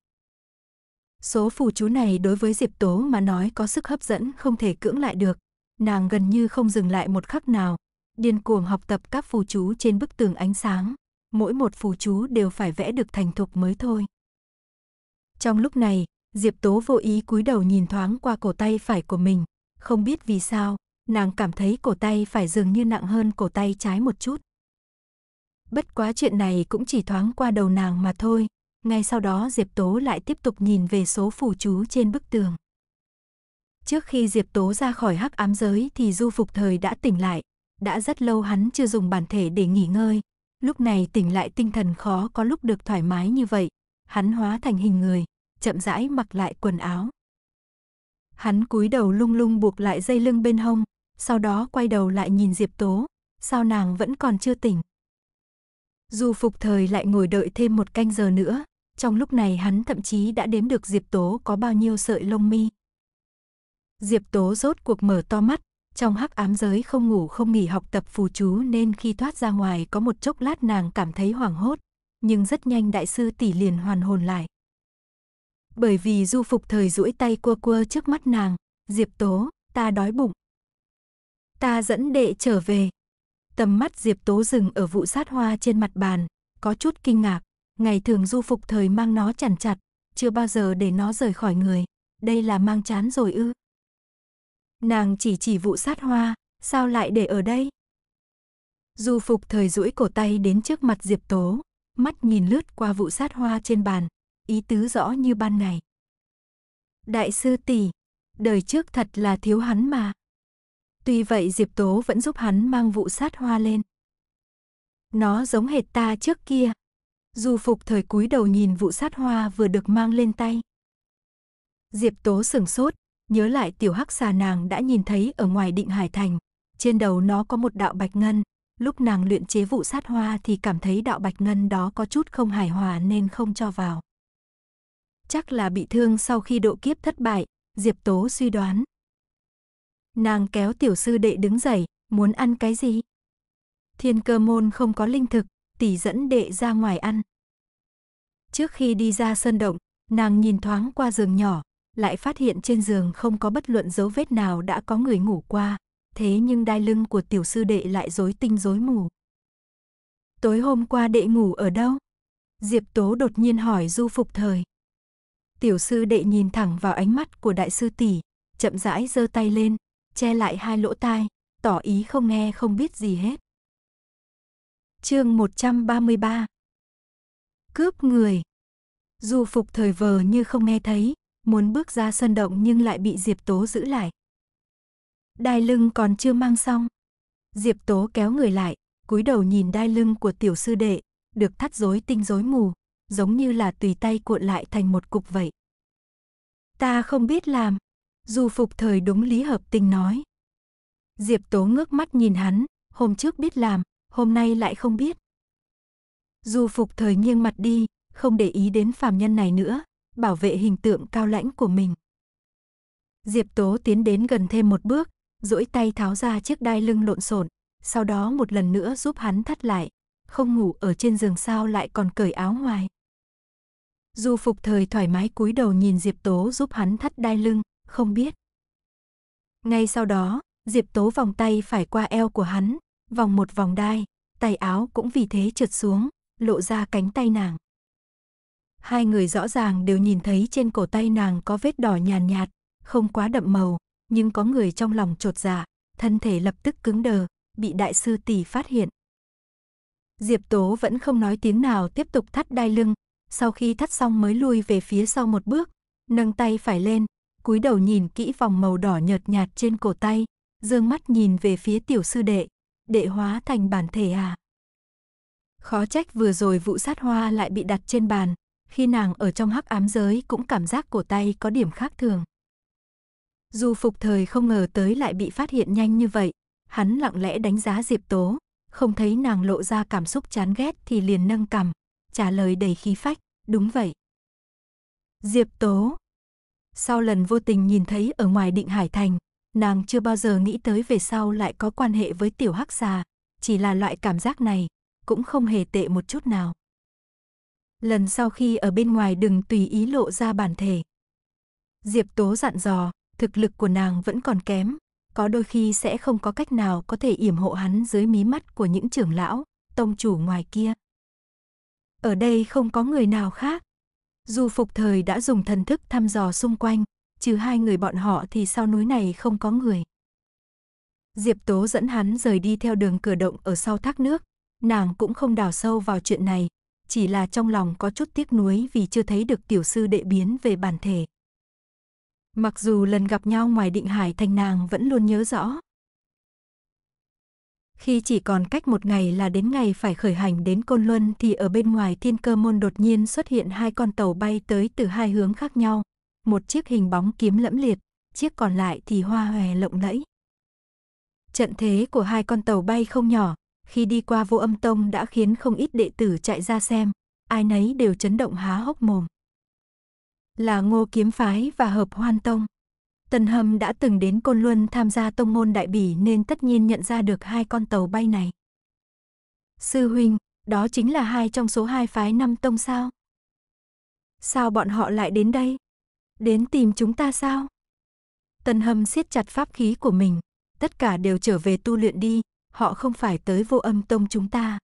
Số phù chú này đối với Diệp Tố mà nói có sức hấp dẫn không thể cưỡng lại được, nàng gần như không dừng lại một khắc nào, điên cuồng học tập các phù chú trên bức tường ánh sáng, mỗi một phù chú đều phải vẽ được thành thục mới thôi. Trong lúc này, Diệp Tố vô ý cúi đầu nhìn thoáng qua cổ tay phải của mình, không biết vì sao, nàng cảm thấy cổ tay phải dường như nặng hơn cổ tay trái một chút. Bất quá chuyện này cũng chỉ thoáng qua đầu nàng mà thôi. Ngay sau đó Diệp Tố lại tiếp tục nhìn về số phù chú trên bức tường. Trước khi Diệp Tố ra khỏi hắc ám giới thì Du Phục Thời đã tỉnh lại. Đã rất lâu hắn chưa dùng bản thể để nghỉ ngơi. Lúc này tỉnh lại tinh thần khó có lúc được thoải mái như vậy. Hắn hóa thành hình người, chậm rãi mặc lại quần áo. Hắn cúi đầu lung lung buộc lại dây lưng bên hông, sau đó quay đầu lại nhìn Diệp Tố, sao nàng vẫn còn chưa tỉnh. Dù phục thời lại ngồi đợi thêm một canh giờ nữa, trong lúc này hắn thậm chí đã đếm được Diệp Tố có bao nhiêu sợi lông mi. Diệp Tố rốt cuộc mở to mắt, trong hắc ám giới không ngủ không nghỉ học tập phù chú nên khi thoát ra ngoài có một chốc lát nàng cảm thấy hoảng hốt, nhưng rất nhanh đại sư tỷ liền hoàn hồn lại. Bởi vì du phục thời duỗi tay cua cua trước mắt nàng, Diệp Tố, ta đói bụng. Ta dẫn đệ trở về, Tầm mắt Diệp Tố dừng ở vụ sát hoa trên mặt bàn, có chút kinh ngạc. Ngày thường du phục thời mang nó chằn chặt, chưa bao giờ để nó rời khỏi người. Đây là mang chán rồi ư. Nàng chỉ chỉ vụ sát hoa, sao lại để ở đây? Du phục thời duỗi cổ tay đến trước mặt Diệp Tố, mắt nhìn lướt qua vụ sát hoa trên bàn, ý tứ rõ như ban ngày. Đại sư tỷ, đời trước thật là thiếu hắn mà. Tuy vậy Diệp Tố vẫn giúp hắn mang vụ sát hoa lên. Nó giống hệt ta trước kia. Du Phục thời cúi đầu nhìn vụ sát hoa vừa được mang lên tay. Diệp Tố sửng sốt, nhớ lại tiểu hắc xà nàng đã nhìn thấy ở ngoài định hải thành. Trên đầu nó có một đạo bạch ngân, lúc nàng luyện chế vụ sát hoa thì cảm thấy đạo bạch ngân đó có chút không hài hòa nên không cho vào. Chắc là bị thương sau khi độ kiếp thất bại, Diệp Tố suy đoán. Nàng kéo tiểu sư đệ đứng dậy, muốn ăn cái gì? Thiên cơ môn không có linh thực, tỷ dẫn đệ ra ngoài ăn. Trước khi đi ra sân động, nàng nhìn thoáng qua giường nhỏ, lại phát hiện trên giường không có bất luận dấu vết nào đã có người ngủ qua, thế nhưng đai lưng của tiểu sư đệ lại rối tinh rối mù. Tối hôm qua đệ ngủ ở đâu? Diệp Tố đột nhiên hỏi Du Phục Thời. Tiểu sư đệ nhìn thẳng vào ánh mắt của đại sư tỷ, chậm rãi giơ tay lên, che lại hai lỗ tai, tỏ ý không nghe không biết gì hết. Chương 133 Cướp người dù phục thời vờ như không nghe thấy, muốn bước ra sân động nhưng lại bị Diệp Tố giữ lại. Đai lưng còn chưa mang xong. Diệp Tố kéo người lại, cúi đầu nhìn đai lưng của tiểu sư đệ, được thắt rối tinh rối mù, giống như là tùy tay cuộn lại thành một cục vậy. Ta không biết làm. Dù Phục Thời đúng lý hợp tình nói. Diệp Tố ngước mắt nhìn hắn, hôm trước biết làm, hôm nay lại không biết. Dù Phục Thời nghiêng mặt đi, không để ý đến phàm nhân này nữa, bảo vệ hình tượng cao lãnh của mình. Diệp Tố tiến đến gần thêm một bước, duỗi tay tháo ra chiếc đai lưng lộn xộn, sau đó một lần nữa giúp hắn thắt lại, không ngủ ở trên giường sao lại còn cởi áo ngoài. Dù Phục Thời thoải mái cúi đầu nhìn Diệp Tố giúp hắn thắt đai lưng, không biết. Ngay sau đó, Diệp Tố vòng tay phải qua eo của hắn, vòng một vòng đai, tay áo cũng vì thế trượt xuống, lộ ra cánh tay nàng. Hai người rõ ràng đều nhìn thấy trên cổ tay nàng có vết đỏ nhàn nhạt, nhạt, không quá đậm màu, nhưng có người trong lòng trột dạ, thân thể lập tức cứng đờ, bị đại sư tỷ phát hiện. Diệp Tố vẫn không nói tiếng nào tiếp tục thắt đai lưng, sau khi thắt xong mới lui về phía sau một bước, nâng tay phải lên, cúi đầu nhìn kỹ vòng màu đỏ nhợt nhạt trên cổ tay, dương mắt nhìn về phía tiểu sư đệ, đệ hóa thành bản thể à. Khó trách vừa rồi vụ sát hoa lại bị đặt trên bàn, khi nàng ở trong hắc ám giới cũng cảm giác cổ tay có điểm khác thường. Dù phục thời không ngờ tới lại bị phát hiện nhanh như vậy, hắn lặng lẽ đánh giá Diệp Tố, không thấy nàng lộ ra cảm xúc chán ghét thì liền nâng cằm, trả lời đầy khí phách, đúng vậy. Diệp Tố, sau lần vô tình nhìn thấy ở ngoài định hải thành, nàng chưa bao giờ nghĩ tới về sau lại có quan hệ với tiểu hắc xà, chỉ là loại cảm giác này cũng không hề tệ một chút nào. Lần sau khi ở bên ngoài đừng tùy ý lộ ra bản thể. Diệp Tố dặn dò, thực lực của nàng vẫn còn kém, có đôi khi sẽ không có cách nào có thể yểm hộ hắn dưới mí mắt của những trưởng lão, tông chủ ngoài kia. Ở đây không có người nào khác, dù phục thời đã dùng thần thức thăm dò xung quanh, trừ hai người bọn họ thì sau núi này không có người. Diệp Tố dẫn hắn rời đi theo đường cửa động ở sau thác nước, nàng cũng không đào sâu vào chuyện này, chỉ là trong lòng có chút tiếc nuối vì chưa thấy được tiểu sư đệ biến về bản thể. Mặc dù lần gặp nhau ngoài định hải thành nàng vẫn luôn nhớ rõ, khi chỉ còn cách một ngày là đến ngày phải khởi hành đến Côn Luân thì ở bên ngoài thiên cơ môn đột nhiên xuất hiện hai con tàu bay tới từ hai hướng khác nhau. Một chiếc hình bóng kiếm lẫm liệt, chiếc còn lại thì hoa hòe lộng lẫy. Trận thế của hai con tàu bay không nhỏ, khi đi qua vô âm tông đã khiến không ít đệ tử chạy ra xem, ai nấy đều chấn động há hốc mồm. Là ngô kiếm phái và hợp hoan tông. Tần Hâm đã từng đến Côn Luân tham gia tông môn đại bỉ nên tất nhiên nhận ra được hai con tàu bay này. Sư huynh, đó chính là hai trong số hai phái năm tông sao? Sao bọn họ lại đến đây? Đến tìm chúng ta sao? Tần Hâm siết chặt pháp khí của mình, tất cả đều trở về tu luyện đi, họ không phải tới vô âm tông chúng ta.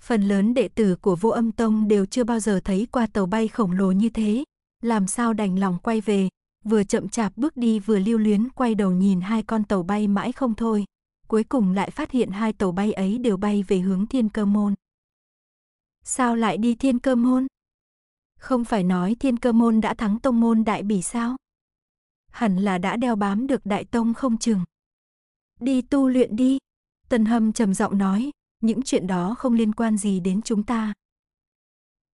Phần lớn đệ tử của vô âm tông đều chưa bao giờ thấy qua tàu bay khổng lồ như thế, làm sao đành lòng quay về, vừa chậm chạp bước đi vừa lưu luyến quay đầu nhìn hai con tàu bay mãi không thôi, cuối cùng lại phát hiện hai tàu bay ấy đều bay về hướng thiên cơ môn. Sao lại đi thiên cơ môn? Không phải nói thiên cơ môn đã thắng tông môn đại bỉ sao? Hẳn là đã đeo bám được đại tông không chừng. Đi tu luyện đi. Tần Hâm trầm giọng nói, những chuyện đó không liên quan gì đến chúng ta,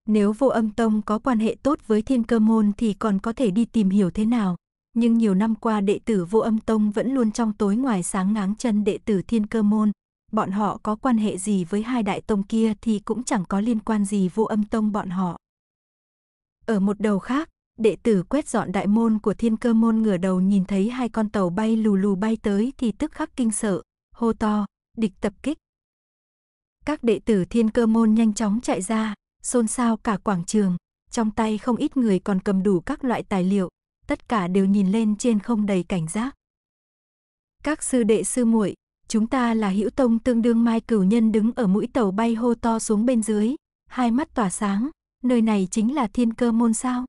nếu vô âm tông có quan hệ tốt với thiên cơ môn thì còn có thể đi tìm hiểu thế nào. Nhưng nhiều năm qua đệ tử vô âm tông vẫn luôn trong tối ngoài sáng ngáng chân đệ tử thiên cơ môn. Bọn họ có quan hệ gì với hai đại tông kia thì cũng chẳng có liên quan gì vô âm tông bọn họ. Ở một đầu khác, đệ tử quét dọn đại môn của thiên cơ môn ngửa đầu nhìn thấy hai con tàu bay lù lù bay tới thì tức khắc kinh sợ, hô to, địch tập kích. Các đệ tử thiên cơ môn nhanh chóng chạy ra, xôn xao cả quảng trường, trong tay không ít người còn cầm đủ các loại tài liệu, tất cả đều nhìn lên trên không đầy cảnh giác. Các sư đệ sư muội, chúng ta là hữu tông tương đương Mai Cửu Nhân đứng ở mũi tàu bay hô to xuống bên dưới, hai mắt tỏa sáng, nơi này chính là thiên cơ môn sao.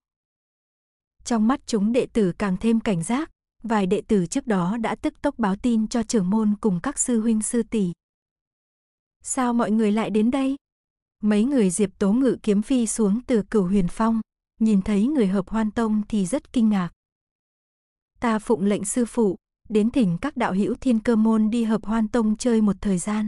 Trong mắt chúng đệ tử càng thêm cảnh giác, vài đệ tử trước đó đã tức tốc báo tin cho trưởng môn cùng các sư huynh sư tỷ. Sao mọi người lại đến đây? Mấy người Diệp Tố Ngự kiếm phi xuống từ cửu huyền phong, nhìn thấy người hợp hoan tông thì rất kinh ngạc. Ta phụng lệnh sư phụ, đến thỉnh các đạo hữu thiên cơ môn đi hợp hoan tông chơi một thời gian.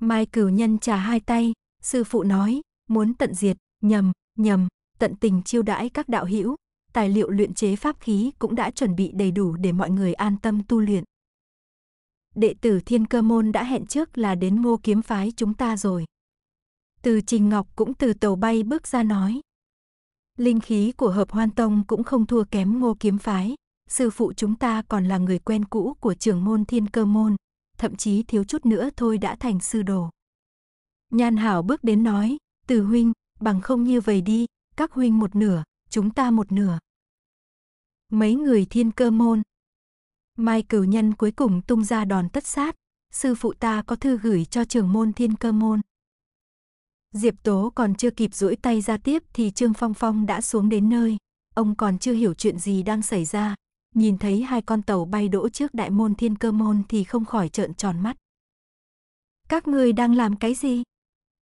Mai cửu nhân trả hai tay, sư phụ nói, muốn tận diệt, nhầm, nhầm, tận tình chiêu đãi các đạo hữu, tài liệu luyện chế pháp khí cũng đã chuẩn bị đầy đủ để mọi người an tâm tu luyện. Đệ tử thiên cơ môn đã hẹn trước là đến ngô kiếm phái chúng ta rồi. Từ Trình Ngọc cũng từ tàu bay bước ra nói. Linh khí của hợp hoan tông cũng không thua kém ngô kiếm phái. Sư phụ chúng ta còn là người quen cũ của trưởng môn thiên cơ môn. Thậm chí thiếu chút nữa thôi đã thành sư đồ. Nhan Hảo bước đến nói, từ huynh, bằng không như vậy đi, các huynh một nửa, chúng ta một nửa. Mấy người thiên cơ môn. Mai cửu nhân cuối cùng tung ra đòn tất sát, sư phụ ta có thư gửi cho trưởng môn thiên cơ môn. Diệp Tố còn chưa kịp duỗi tay ra tiếp thì Trương Phong Phong đã xuống đến nơi. Ông còn chưa hiểu chuyện gì đang xảy ra. Nhìn thấy hai con tàu bay đỗ trước đại môn thiên cơ môn thì không khỏi trợn tròn mắt. Các người đang làm cái gì?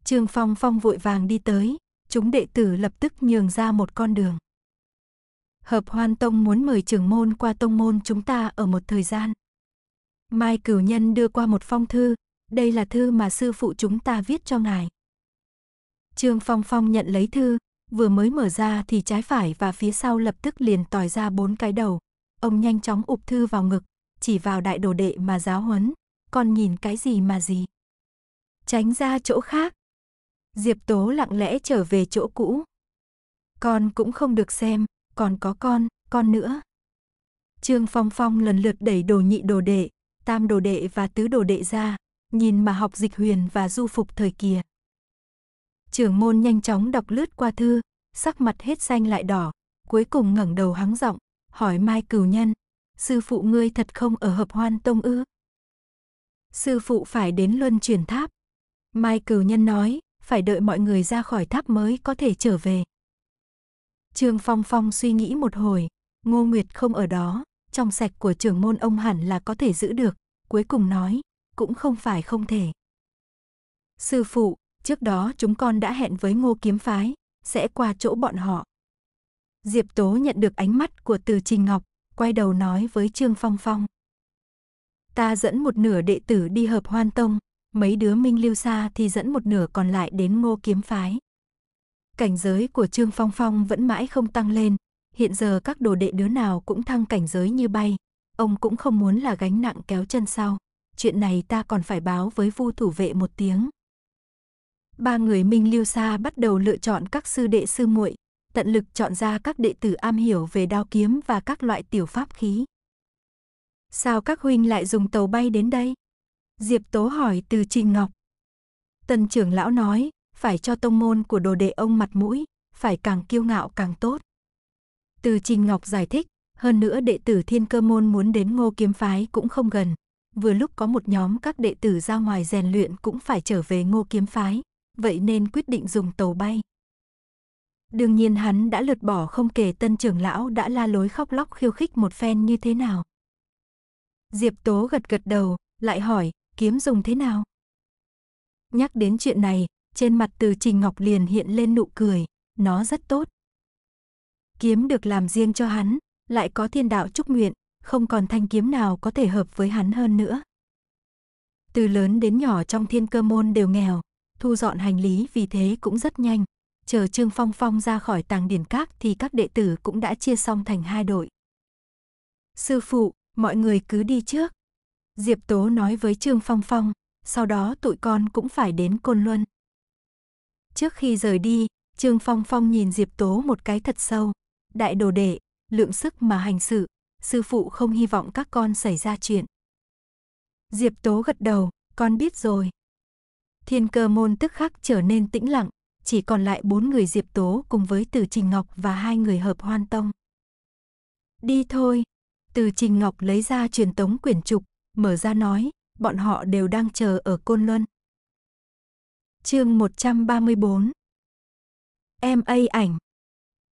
Trương Phong Phong vội vàng đi tới, chúng đệ tử lập tức nhường ra một con đường. Hợp Hoan Tông muốn mời trưởng môn qua tông môn chúng ta ở một thời gian. Mai Cửu Nhân đưa qua một phong thư, đây là thư mà sư phụ chúng ta viết cho ngài. Trương Phong Phong nhận lấy thư, vừa mới mở ra thì trái phải và phía sau lập tức liền tỏi ra bốn cái đầu. Ông nhanh chóng ụp thư vào ngực, chỉ vào đại đồ đệ mà giáo huấn, còn nhìn cái gì mà gì. Tránh ra chỗ khác. Diệp Tố lặng lẽ trở về chỗ cũ. Con cũng không được xem, còn có con, con nữa. Trương Phong Phong lần lượt đẩy đồ nhị đồ đệ, tam đồ đệ và tứ đồ đệ ra, nhìn mà học dịch huyền và du phục thời kia. Trưởng môn nhanh chóng đọc lướt qua thư, sắc mặt hết xanh lại đỏ, cuối cùng ngẩng đầu hắng giọng, hỏi Mai Cửu Nhân, sư phụ ngươi thật không ở hợp hoan tông ư? Sư phụ phải đến luân chuyển tháp. Mai Cửu Nhân nói, phải đợi mọi người ra khỏi tháp mới có thể trở về. Trương Phong Phong suy nghĩ một hồi, Ngô Nguyệt không ở đó, trong sạch của trưởng môn ông hẳn là có thể giữ được, cuối cùng nói, cũng không phải không thể. Sư phụ, Trước đó chúng con đã hẹn với ngô kiếm phái, sẽ qua chỗ bọn họ. Diệp Tố nhận được ánh mắt của Từ Trình Ngọc, quay đầu nói với Trương Phong Phong. Ta dẫn một nửa đệ tử đi hợp hoan tông, mấy đứa minh lưu xa thì dẫn một nửa còn lại đến ngô kiếm phái. Cảnh giới của Trương Phong Phong vẫn mãi không tăng lên, hiện giờ các đồ đệ đứa nào cũng thăng cảnh giới như bay, ông cũng không muốn là gánh nặng kéo chân sau. Chuyện này ta còn phải báo với vu thủ vệ một tiếng ba người Minh Liêu Sa bắt đầu lựa chọn các sư đệ sư muội, tận lực chọn ra các đệ tử am hiểu về đao kiếm và các loại tiểu pháp khí. Sao các huynh lại dùng tàu bay đến đây? Diệp Tố hỏi từ Trình Ngọc. Tần trưởng lão nói, phải cho tông môn của đồ đệ ông mặt mũi, phải càng kiêu ngạo càng tốt. Từ Trình Ngọc giải thích, hơn nữa đệ tử thiên cơ môn muốn đến ngô kiếm phái cũng không gần. Vừa lúc có một nhóm các đệ tử ra ngoài rèn luyện cũng phải trở về ngô kiếm phái, vậy nên quyết định dùng tàu bay. Đương nhiên hắn đã lượt bỏ không kể tân trưởng lão đã la lối khóc lóc khiêu khích một phen như thế nào. Diệp Tố gật gật đầu, lại hỏi, kiếm dùng thế nào? Nhắc đến chuyện này, trên mặt từ Trình Ngọc liền hiện lên nụ cười, nó rất tốt. Kiếm được làm riêng cho hắn, lại có thiên đạo chúc nguyện, không còn thanh kiếm nào có thể hợp với hắn hơn nữa. Từ lớn đến nhỏ trong thiên cơ môn đều nghèo, thu dọn hành lý vì thế cũng rất nhanh. Chờ Trương Phong Phong ra khỏi tàng điển các thì các đệ tử cũng đã chia xong thành hai đội. Sư phụ, mọi người cứ đi trước. Diệp Tố nói với Trương Phong Phong, sau đó tụi con cũng phải đến Côn Luân. Trước khi rời đi, Trương Phong Phong nhìn Diệp Tố một cái thật sâu. Đại đồ đệ, lượng sức mà hành sự, sư phụ không hy vọng các con xảy ra chuyện. Diệp Tố gật đầu, con biết rồi. Thiên cơ môn tức khắc trở nên tĩnh lặng, chỉ còn lại bốn người Diệp Tố cùng với Từ Trình Ngọc và hai người hợp hoan tông. Đi thôi. Từ Trình Ngọc lấy ra truyền tống quyển trục, mở ra nói, bọn họ đều đang chờ ở Côn Luân. Chương 134 Em A ảnh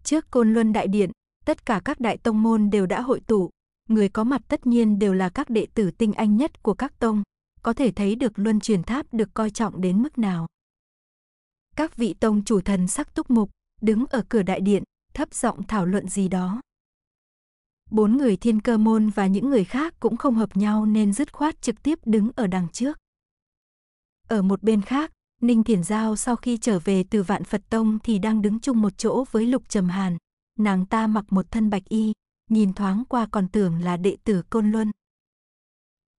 Trước Côn Luân Đại Điện, tất cả các đại tông môn đều đã hội tụ, người có mặt tất nhiên đều là các đệ tử tinh anh nhất của các tông, có thể thấy được luân truyền tháp được coi trọng đến mức nào. Các vị tông chủ thần sắc túc mục, đứng ở cửa đại điện, thấp giọng thảo luận gì đó. Bốn người thiên cơ môn và những người khác cũng không hợp nhau nên dứt khoát trực tiếp đứng ở đằng trước. Ở một bên khác, Ninh Thiển Giao sau khi trở về từ Vạn Phật Tông thì đang đứng chung một chỗ với Lục Trầm Hàn. Nàng ta mặc một thân bạch y, nhìn thoáng qua còn tưởng là đệ tử Côn Luân.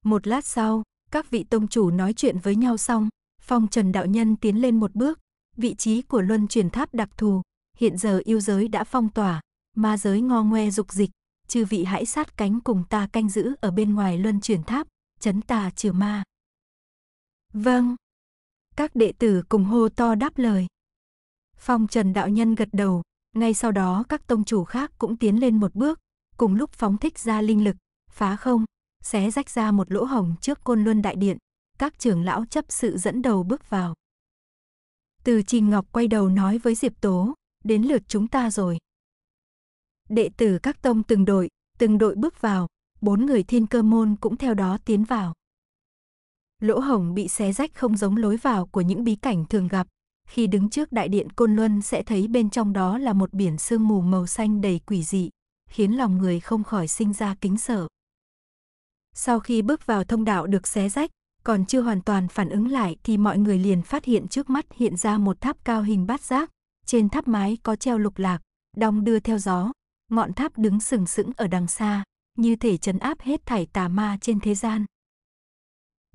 Một lát sau, các vị tông chủ nói chuyện với nhau xong, phong trần đạo nhân tiến lên một bước. Vị trí của luân truyền tháp đặc thù, hiện giờ yêu giới đã phong tỏa, ma giới ngo ngoe dục dịch. Chư vị hãy sát cánh cùng ta canh giữ ở bên ngoài luân truyền tháp, chấn tà trừ ma. Vâng. Các đệ tử cùng hô to đáp lời. Phong Trần Đạo Nhân gật đầu, ngay sau đó các tông chủ khác cũng tiến lên một bước, cùng lúc phóng thích ra linh lực, phá không, xé rách ra một lỗ hồng trước côn luân đại điện, các trưởng lão chấp sự dẫn đầu bước vào. Từ Trình Ngọc quay đầu nói với Diệp Tố, đến lượt chúng ta rồi. Đệ tử các tông từng đội, từng đội bước vào, bốn người thiên cơ môn cũng theo đó tiến vào. Lỗ hồng bị xé rách không giống lối vào của những bí cảnh thường gặp, khi đứng trước đại điện Côn Luân sẽ thấy bên trong đó là một biển sương mù màu xanh đầy quỷ dị, khiến lòng người không khỏi sinh ra kính sợ. Sau khi bước vào thông đạo được xé rách, còn chưa hoàn toàn phản ứng lại thì mọi người liền phát hiện trước mắt hiện ra một tháp cao hình bát giác, trên tháp mái có treo lục lạc, đong đưa theo gió, ngọn tháp đứng sừng sững ở đằng xa, như thể trấn áp hết thảy tà ma trên thế gian.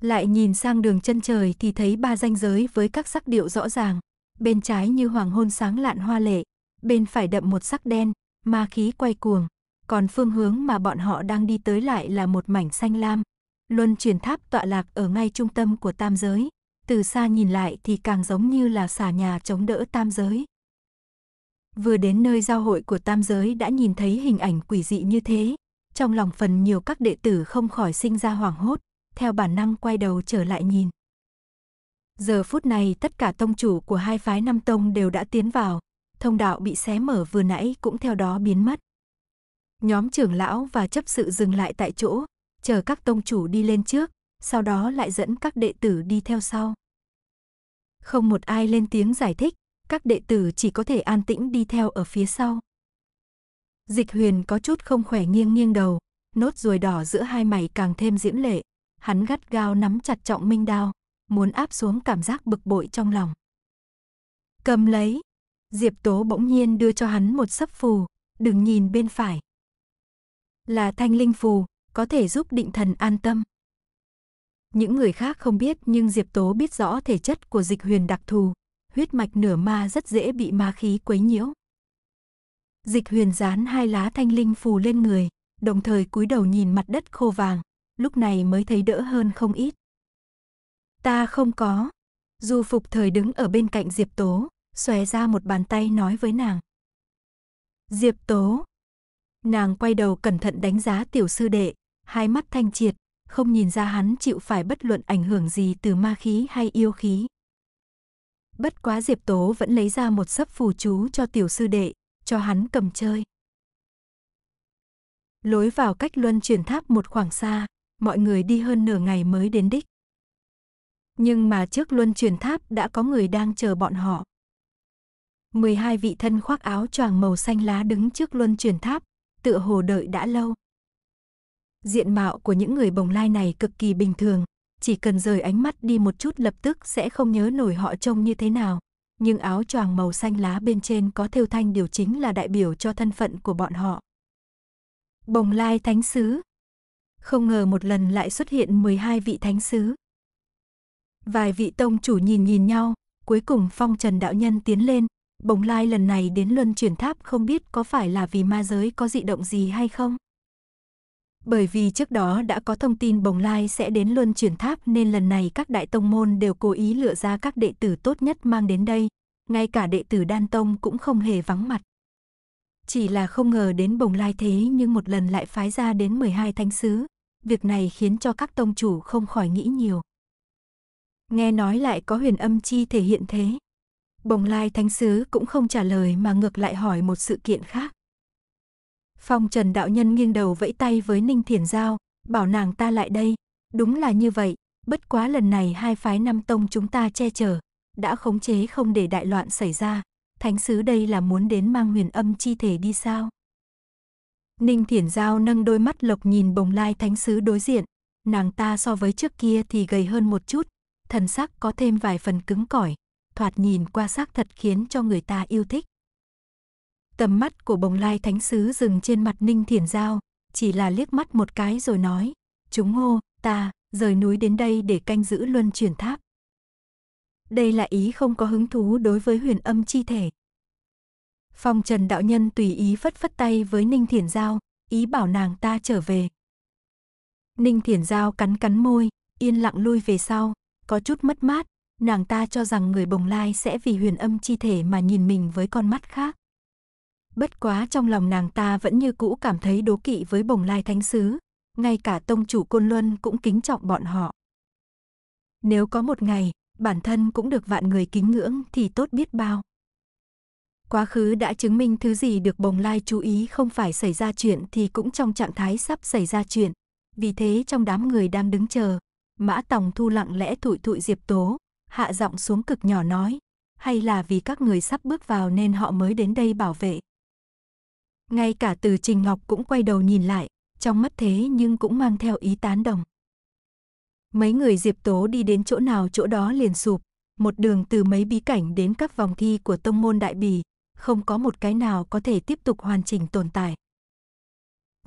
Lại nhìn sang đường chân trời thì thấy ba ranh giới với các sắc điệu rõ ràng, bên trái như hoàng hôn sáng lạn hoa lệ, bên phải đậm một sắc đen, ma khí quay cuồng, còn phương hướng mà bọn họ đang đi tới lại là một mảnh xanh lam. Luân chuyển tháp tọa lạc ở ngay trung tâm của tam giới, từ xa nhìn lại thì càng giống như là xà nhà chống đỡ tam giới. Vừa đến nơi giao hội của tam giới đã nhìn thấy hình ảnh quỷ dị như thế, trong lòng phần nhiều các đệ tử không khỏi sinh ra hoảng hốt, theo bản năng quay đầu trở lại nhìn. Giờ phút này tất cả tông chủ của hai phái năm tông đều đã tiến vào, thông đạo bị xé mở vừa nãy cũng theo đó biến mất. Nhóm trưởng lão và chấp sự dừng lại tại chỗ, chờ các tông chủ đi lên trước, sau đó lại dẫn các đệ tử đi theo sau. Không một ai lên tiếng giải thích, các đệ tử chỉ có thể an tĩnh đi theo ở phía sau. Dịch huyền có chút không khỏe nghiêng nghiêng đầu, nốt ruồi đỏ giữa hai mày càng thêm diễm lệ, hắn gắt gao nắm chặt trọng minh đao, muốn áp xuống cảm giác bực bội trong lòng. Cầm lấy, Diệp Tố bỗng nhiên đưa cho hắn một sấp phù, đừng nhìn bên phải, là thanh linh phù, có thể giúp định thần an tâm. Những người khác không biết nhưng Diệp Tố biết rõ thể chất của dịch huyền đặc thù, huyết mạch nửa ma rất dễ bị ma khí quấy nhiễu. Dịch huyền dán hai lá thanh linh phù lên người, đồng thời cúi đầu nhìn mặt đất khô vàng, lúc này mới thấy đỡ hơn không ít. Ta không có. Du phục thời đứng ở bên cạnh Diệp Tố, xòe ra một bàn tay nói với nàng. Diệp Tố, Nàng quay đầu cẩn thận đánh giá tiểu sư đệ, hai mắt thanh triệt, không nhìn ra hắn chịu phải bất luận ảnh hưởng gì từ ma khí hay yêu khí. Bất quá Diệp Tố vẫn lấy ra một sấp phù chú cho tiểu sư đệ, cho hắn cầm chơi. Lối vào cách luân chuyển tháp một khoảng xa, mọi người đi hơn nửa ngày mới đến đích. Nhưng mà trước luân chuyển tháp đã có người đang chờ bọn họ. 12 vị thân khoác áo choàng màu xanh lá đứng trước luân chuyển tháp, tựa hồ đợi đã lâu. Diện mạo của những người bồng lai này cực kỳ bình thường, chỉ cần rời ánh mắt đi một chút lập tức sẽ không nhớ nổi họ trông như thế nào. Nhưng áo choàng màu xanh lá bên trên có thêu thanh điều chính là đại biểu cho thân phận của bọn họ. Bồng lai thánh sứ Không ngờ một lần lại xuất hiện 12 vị thánh sứ. Vài vị tông chủ nhìn nhìn nhau, cuối cùng phong trần đạo nhân tiến lên, Bồng Lai lần này đến luân chuyển tháp không biết có phải là vì ma giới có dị động gì hay không? Bởi vì trước đó đã có thông tin Bồng Lai sẽ đến luân chuyển tháp nên lần này các đại tông môn đều cố ý lựa ra các đệ tử tốt nhất mang đến đây, ngay cả đệ tử Đan Tông cũng không hề vắng mặt. Chỉ là không ngờ đến Bồng Lai thế nhưng một lần lại phái ra đến 12 thánh sứ, việc này khiến cho các tông chủ không khỏi nghĩ nhiều. Nghe nói lại có huyền âm chi thể hiện thế. Bồng Lai Thánh Sứ cũng không trả lời mà ngược lại hỏi một sự kiện khác. Phong Trần Đạo Nhân nghiêng đầu vẫy tay với Ninh Thiển Giao, bảo nàng ta lại đây. Đúng là như vậy, bất quá lần này hai phái Nam tông chúng ta che chở, đã khống chế không để đại loạn xảy ra. Thánh Sứ đây là muốn đến mang huyền âm chi thể đi sao? Ninh Thiển Giao nâng đôi mắt lộc nhìn bồng lai thánh sứ đối diện, nàng ta so với trước kia thì gầy hơn một chút, thần sắc có thêm vài phần cứng cỏi, thoạt nhìn qua xác thật khiến cho người ta yêu thích. Tầm mắt của bồng lai thánh sứ dừng trên mặt Ninh Thiền Giao, chỉ là liếc mắt một cái rồi nói, chúng hô, ta, rời núi đến đây để canh giữ luân chuyển tháp. Đây là ý không có hứng thú đối với huyền âm chi thể. Phong Trần Đạo Nhân tùy ý phất phất tay với Ninh Thiển Giao, ý bảo nàng ta trở về. Ninh Thiển Giao cắn cắn môi, yên lặng lui về sau, có chút mất mát, nàng ta cho rằng người bồng lai sẽ vì huyền âm chi thể mà nhìn mình với con mắt khác. Bất quá trong lòng nàng ta vẫn như cũ cảm thấy đố kỵ với bồng lai thánh sứ, ngay cả tông chủ Côn Luân cũng kính trọng bọn họ. Nếu có một ngày, bản thân cũng được vạn người kính ngưỡng thì tốt biết bao. Quá khứ đã chứng minh thứ gì được bồng lai chú ý không phải xảy ra chuyện thì cũng trong trạng thái sắp xảy ra chuyện. Vì thế trong đám người đang đứng chờ, Mã Tòng Thu lặng lẽ thụi thụi Diệp Tố, hạ giọng xuống cực nhỏ nói, hay là vì các người sắp bước vào nên họ mới đến đây bảo vệ. Ngay cả từ Trình Ngọc cũng quay đầu nhìn lại, trong mắt thế nhưng cũng mang theo ý tán đồng. Mấy người Diệp Tố đi đến chỗ nào chỗ đó liền sụp, một đường từ mấy bí cảnh đến các vòng thi của tông môn đại bì, không có một cái nào có thể tiếp tục hoàn chỉnh tồn tại.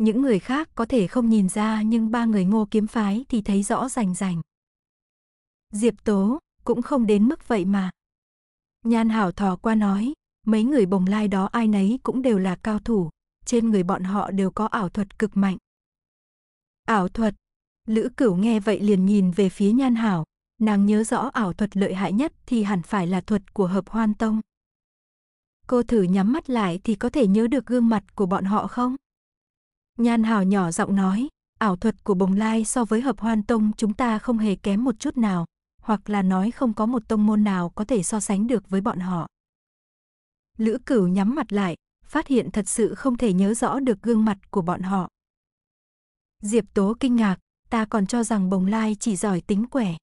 Những người khác có thể không nhìn ra nhưng ba người ngô kiếm phái thì thấy rõ rành rành. Diệp Tố, cũng không đến mức vậy mà. Nhan Hảo thò qua nói, mấy người bồng lai đó ai nấy cũng đều là cao thủ, trên người bọn họ đều có ảo thuật cực mạnh. Ảo thuật? Lữ Cửu nghe vậy liền nhìn về phía Nhan Hảo, nàng nhớ rõ ảo thuật lợi hại nhất thì hẳn phải là thuật của hợp hoan tông. Cô thử nhắm mắt lại thì có thể nhớ được gương mặt của bọn họ không? Nhan Hảo nhỏ giọng nói, ảo thuật của bồng lai so với hợp hoan tông chúng ta không hề kém một chút nào hoặc là nói không có một tông môn nào có thể so sánh được với bọn họ. Lữ Cửu nhắm mặt lại, phát hiện thật sự không thể nhớ rõ được gương mặt của bọn họ. Diệp Tố kinh ngạc, ta còn cho rằng Bồng Lai chỉ giỏi tính quẻ.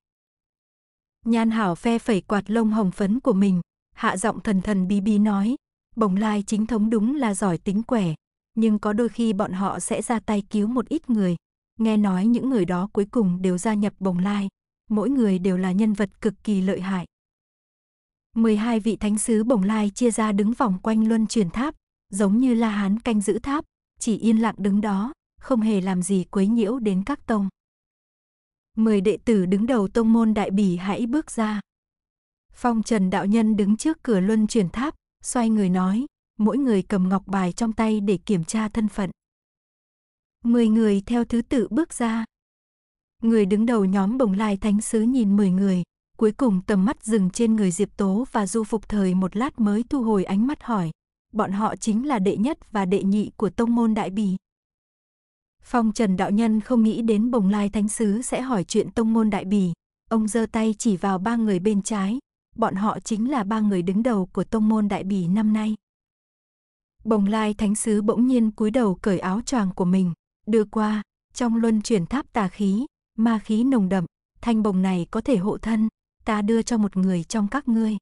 Nhan Hảo phe phẩy quạt lông hồng phấn của mình, hạ giọng thần thần bí bí nói, Bồng Lai chính thống đúng là giỏi tính quẻ, nhưng có đôi khi bọn họ sẽ ra tay cứu một ít người. Nghe nói những người đó cuối cùng đều gia nhập Bồng Lai, mỗi người đều là nhân vật cực kỳ lợi hại. 12 vị thánh sứ bồng lai chia ra đứng vòng quanh luân chuyển tháp, giống như La Hán canh giữ tháp, chỉ yên lặng đứng đó, không hề làm gì quấy nhiễu đến các tông. Mười đệ tử đứng đầu tông môn đại bỉ hãy bước ra. Phong Trần Đạo Nhân đứng trước cửa luân chuyển tháp, xoay người nói, mỗi người cầm ngọc bài trong tay để kiểm tra thân phận. Mười người theo thứ tự bước ra. Người đứng đầu nhóm bồng lai thánh sứ nhìn 10 người, cuối cùng tầm mắt dừng trên người Diệp Tố và Du Phục Thời một lát mới thu hồi ánh mắt hỏi. Bọn họ chính là đệ nhất và đệ nhị của tông môn Đại Bì. Phong Trần Đạo Nhân không nghĩ đến bồng lai thánh sứ sẽ hỏi chuyện tông môn Đại Bì. Ông giơ tay chỉ vào ba người bên trái. Bọn họ chính là ba người đứng đầu của tông môn Đại Bì năm nay. Bồng lai thánh sứ bỗng nhiên cúi đầu cởi áo choàng của mình, đưa qua, trong luân chuyển tháp tà khí, ma khí nồng đậm, thanh bồng này có thể hộ thân, ta đưa cho một người trong các ngươi.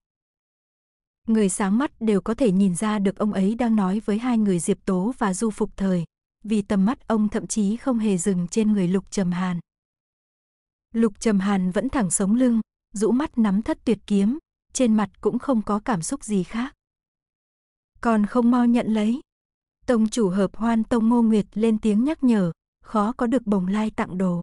Người sáng mắt đều có thể nhìn ra được ông ấy đang nói với hai người Diệp Tố và Du Phục Thời, vì tầm mắt ông thậm chí không hề dừng trên người Lục Trầm Hàn. Lục Trầm Hàn vẫn thẳng sống lưng, rũ mắt nắm thất tuyệt kiếm, trên mặt cũng không có cảm xúc gì khác. Còn không mau nhận lấy. Tông chủ hợp hoan tông Ngô Nguyệt lên tiếng nhắc nhở, khó có được bồng lai tặng đồ.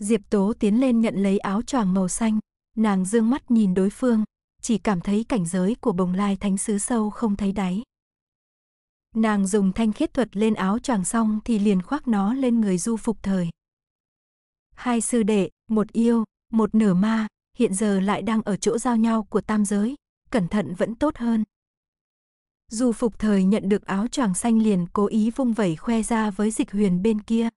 Diệp Tố tiến lên nhận lấy áo choàng màu xanh, nàng dương mắt nhìn đối phương, chỉ cảm thấy cảnh giới của bồng lai thánh sứ sâu không thấy đáy. Nàng dùng thanh khiết thuật lên áo choàng xong thì liền khoác nó lên người du phục thời. Hai sư đệ, một yêu, một nửa ma, hiện giờ lại đang ở chỗ giao nhau của tam giới, cẩn thận vẫn tốt hơn. Du phục thời nhận được áo choàng xanh liền cố ý vung vẩy khoe ra với dịch huyền bên kia.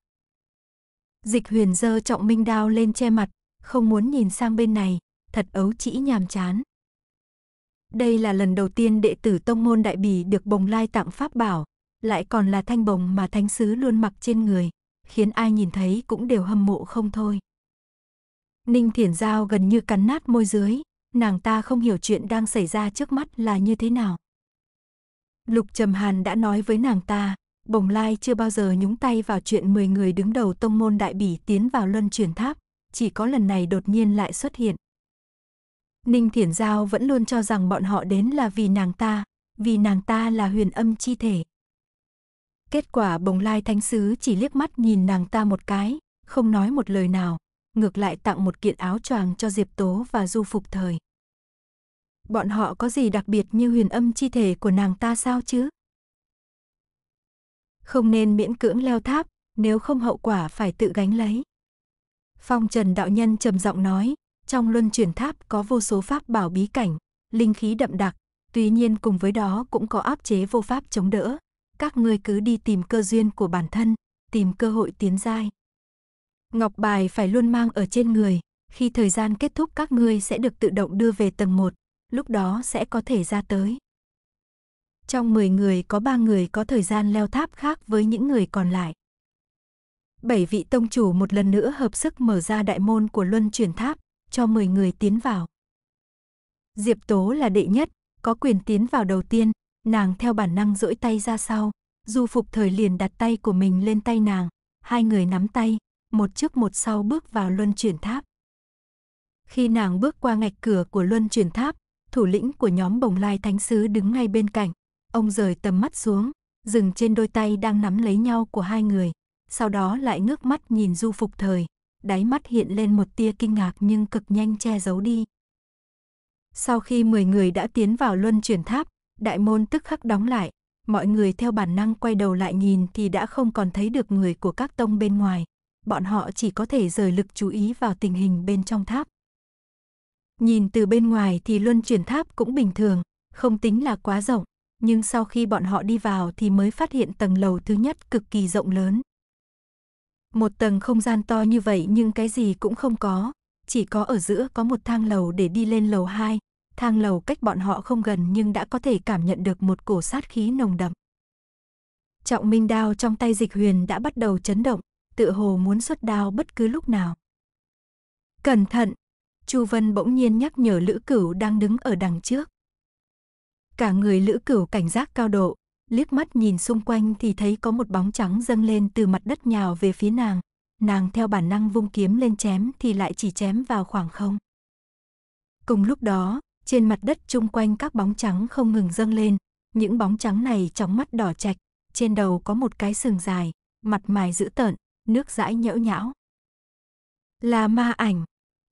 Dịch huyền dơ trọng minh đao lên che mặt, không muốn nhìn sang bên này, thật ấu chỉ nhàm chán. Đây là lần đầu tiên đệ tử tông môn đại bỉ được bồng lai tặng pháp bảo, lại còn là thanh bồng mà thánh sứ luôn mặc trên người, khiến ai nhìn thấy cũng đều hâm mộ không thôi. Ninh Thiển Giao gần như cắn nát môi dưới, nàng ta không hiểu chuyện đang xảy ra trước mắt là như thế nào. Lục Trầm Hàn đã nói với nàng ta, Bồng Lai chưa bao giờ nhúng tay vào chuyện 10 người đứng đầu tông môn đại bỉ tiến vào luân chuyển tháp, chỉ có lần này đột nhiên lại xuất hiện. Ninh Thiển Giao vẫn luôn cho rằng bọn họ đến là vì nàng ta, vì nàng ta là huyền âm chi thể. Kết quả bồng lai thánh sứ chỉ liếc mắt nhìn nàng ta một cái, không nói một lời nào, ngược lại tặng một kiện áo choàng cho Diệp Tố và Du Phục Thời. Bọn họ có gì đặc biệt như huyền âm chi thể của nàng ta sao chứ? Không nên miễn cưỡng leo tháp, nếu không hậu quả phải tự gánh lấy. Phong Trần Đạo Nhân trầm giọng nói, trong luân chuyển tháp có vô số pháp bảo bí cảnh, linh khí đậm đặc, tuy nhiên cùng với đó cũng có áp chế vô pháp chống đỡ. Các ngươi cứ đi tìm cơ duyên của bản thân, tìm cơ hội tiến giai. Ngọc bài phải luôn mang ở trên người, khi thời gian kết thúc các ngươi sẽ được tự động đưa về tầng 1, lúc đó sẽ có thể ra tới. Trong 10 người có 3 người có thời gian leo tháp khác với những người còn lại. Bảy vị tông chủ một lần nữa hợp sức mở ra đại môn của luân chuyển tháp, cho 10 người tiến vào. Diệp Tố là đệ nhất, có quyền tiến vào đầu tiên, nàng theo bản năng duỗi tay ra sau, Du Phục Thời liền đặt tay của mình lên tay nàng, hai người nắm tay, một trước một sau bước vào luân chuyển tháp. Khi nàng bước qua ngạch cửa của luân chuyển tháp, thủ lĩnh của nhóm Bồng Lai Thánh Sứ đứng ngay bên cạnh, Ông rời tầm mắt xuống, dừng trên đôi tay đang nắm lấy nhau của hai người, sau đó lại ngước mắt nhìn Du Phục Thời, đáy mắt hiện lên một tia kinh ngạc nhưng cực nhanh che giấu đi. Sau khi 10 người đã tiến vào luân chuyển tháp, đại môn tức khắc đóng lại, mọi người theo bản năng quay đầu lại nhìn thì đã không còn thấy được người của các tông bên ngoài, bọn họ chỉ có thể rời lực chú ý vào tình hình bên trong tháp. Nhìn từ bên ngoài thì luân chuyển tháp cũng bình thường, không tính là quá rộng, nhưng sau khi bọn họ đi vào thì mới phát hiện tầng lầu thứ nhất cực kỳ rộng lớn. Một tầng không gian to như vậy nhưng cái gì cũng không có, chỉ có ở giữa có một thang lầu để đi lên lầu 2, thang lầu cách bọn họ không gần nhưng đã có thể cảm nhận được một cổ sát khí nồng đậm. Trọng minh đao trong tay dịch huyền đã bắt đầu chấn động, tự hồ muốn xuất đao bất cứ lúc nào. Cẩn thận! Chu Vân bỗng nhiên nhắc nhở Lữ Cửu đang đứng ở đằng trước. Cả người lữ cửu cảnh giác cao độ, liếc mắt nhìn xung quanh thì thấy có một bóng trắng dâng lên từ mặt đất nhào về phía nàng. Nàng theo bản năng vung kiếm lên chém thì lại chỉ chém vào khoảng không. Cùng lúc đó, trên mặt đất chung quanh các bóng trắng không ngừng dâng lên, những bóng trắng này trong mắt đỏ chạch, trên đầu có một cái sừng dài, mặt mày dữ tợn, nước dãi nhễu nhão. Là ma ảnh,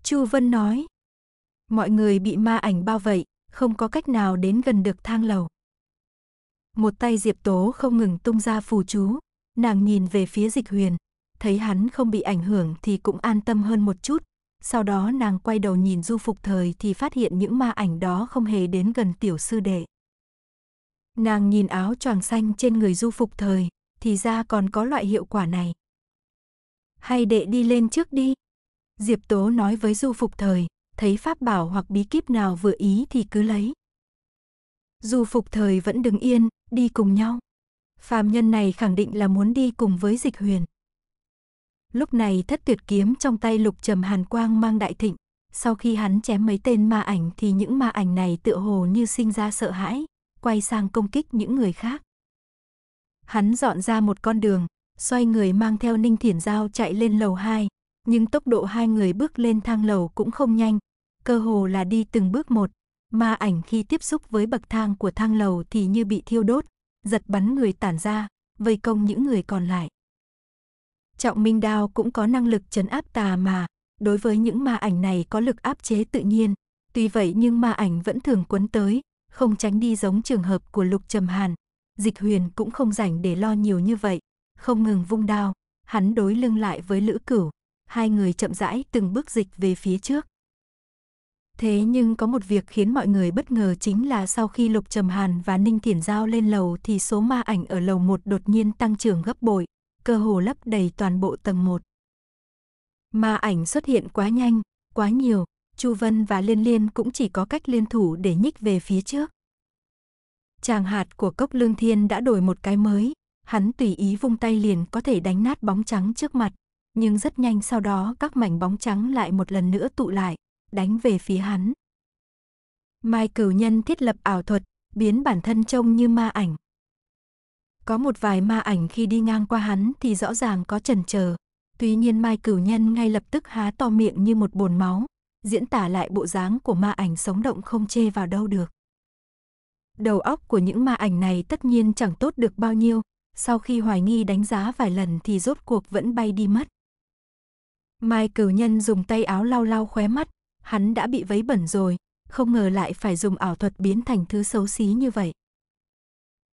Chu Vân nói. Mọi người bị ma ảnh bao vây, không có cách nào đến gần được thang lầu. Một tay Diệp Tố không ngừng tung ra phù chú, nàng nhìn về phía dịch huyền, thấy hắn không bị ảnh hưởng thì cũng an tâm hơn một chút. Sau đó nàng quay đầu nhìn du phục thời thì phát hiện những ma ảnh đó không hề đến gần tiểu sư đệ. Nàng nhìn áo choàng xanh trên người du phục thời, thì ra còn có loại hiệu quả này. Hay đệ đi lên trước đi. Diệp Tố nói với du phục thời, thấy pháp bảo hoặc bí kíp nào vừa ý thì cứ lấy. Dù phục thời vẫn đứng yên, đi cùng nhau. Phàm nhân này khẳng định là muốn đi cùng với dịch huyền. Lúc này thất tuyệt kiếm trong tay lục trầm hàn quang mang đại thịnh. Sau khi hắn chém mấy tên ma ảnh thì những ma ảnh này tựa hồ như sinh ra sợ hãi, quay sang công kích những người khác. Hắn dọn ra một con đường, xoay người mang theo ninh thiển dao chạy lên lầu 2, nhưng tốc độ hai người bước lên thang lầu cũng không nhanh, cơ hồ là đi từng bước một, ma ảnh khi tiếp xúc với bậc thang của thang lầu thì như bị thiêu đốt, giật bắn người tản ra, vây công những người còn lại. Trọng Minh Đao cũng có năng lực chấn áp tà mà, đối với những ma ảnh này có lực áp chế tự nhiên, tuy vậy nhưng ma ảnh vẫn thường quấn tới, không tránh đi giống trường hợp của Lục Trầm Hàn. Dịch Huyền cũng không rảnh để lo nhiều như vậy, không ngừng vung đao, hắn đối lưng lại với Lữ Cửu, hai người chậm rãi từng bước dịch về phía trước. Thế nhưng có một việc khiến mọi người bất ngờ chính là sau khi Lục Trầm Hàn và Ninh Thiển Giao lên lầu thì số ma ảnh ở lầu 1 đột nhiên tăng trưởng gấp bội, cơ hồ lấp đầy toàn bộ tầng 1. Ma ảnh xuất hiện quá nhanh, quá nhiều, Chu Vân và Liên Liên cũng chỉ có cách liên thủ để nhích về phía trước. Chàng hạt của cốc lương thiên đã đổi một cái mới, hắn tùy ý vung tay liền có thể đánh nát bóng trắng trước mặt, nhưng rất nhanh sau đó các mảnh bóng trắng lại một lần nữa tụ lại, đánh về phía hắn. Mai cửu nhân thiết lập ảo thuật, biến bản thân trông như ma ảnh. Có một vài ma ảnh khi đi ngang qua hắn thì rõ ràng có chần chờ. Tuy nhiên Mai cửu nhân ngay lập tức há to miệng như một bồn máu, diễn tả lại bộ dáng của ma ảnh sống động không chê vào đâu được. Đầu óc của những ma ảnh này tất nhiên chẳng tốt được bao nhiêu, sau khi hoài nghi đánh giá vài lần thì rốt cuộc vẫn bay đi mất. Mai cửu nhân dùng tay áo lau lau khóe mắt, hắn đã bị vấy bẩn rồi, không ngờ lại phải dùng ảo thuật biến thành thứ xấu xí như vậy.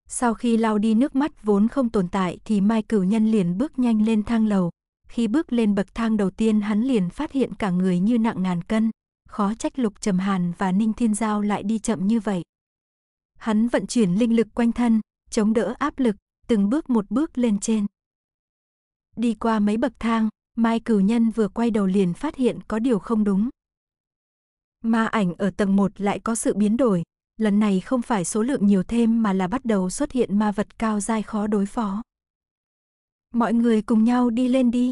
Sau khi lau đi nước mắt vốn không tồn tại thì Mai Cửu Nhân liền bước nhanh lên thang lầu. Khi bước lên bậc thang đầu tiên hắn liền phát hiện cả người như nặng ngàn cân, khó trách Lục Trầm Hàn và Ninh Thiên Giao lại đi chậm như vậy. Hắn vận chuyển linh lực quanh thân, chống đỡ áp lực, từng bước một bước lên trên. Đi qua mấy bậc thang, Mai Cửu Nhân vừa quay đầu liền phát hiện có điều không đúng, Ma ảnh ở tầng 1 lại có sự biến đổi, lần này không phải số lượng nhiều thêm mà là bắt đầu xuất hiện ma vật cao dai khó đối phó. Mọi người cùng nhau đi lên đi.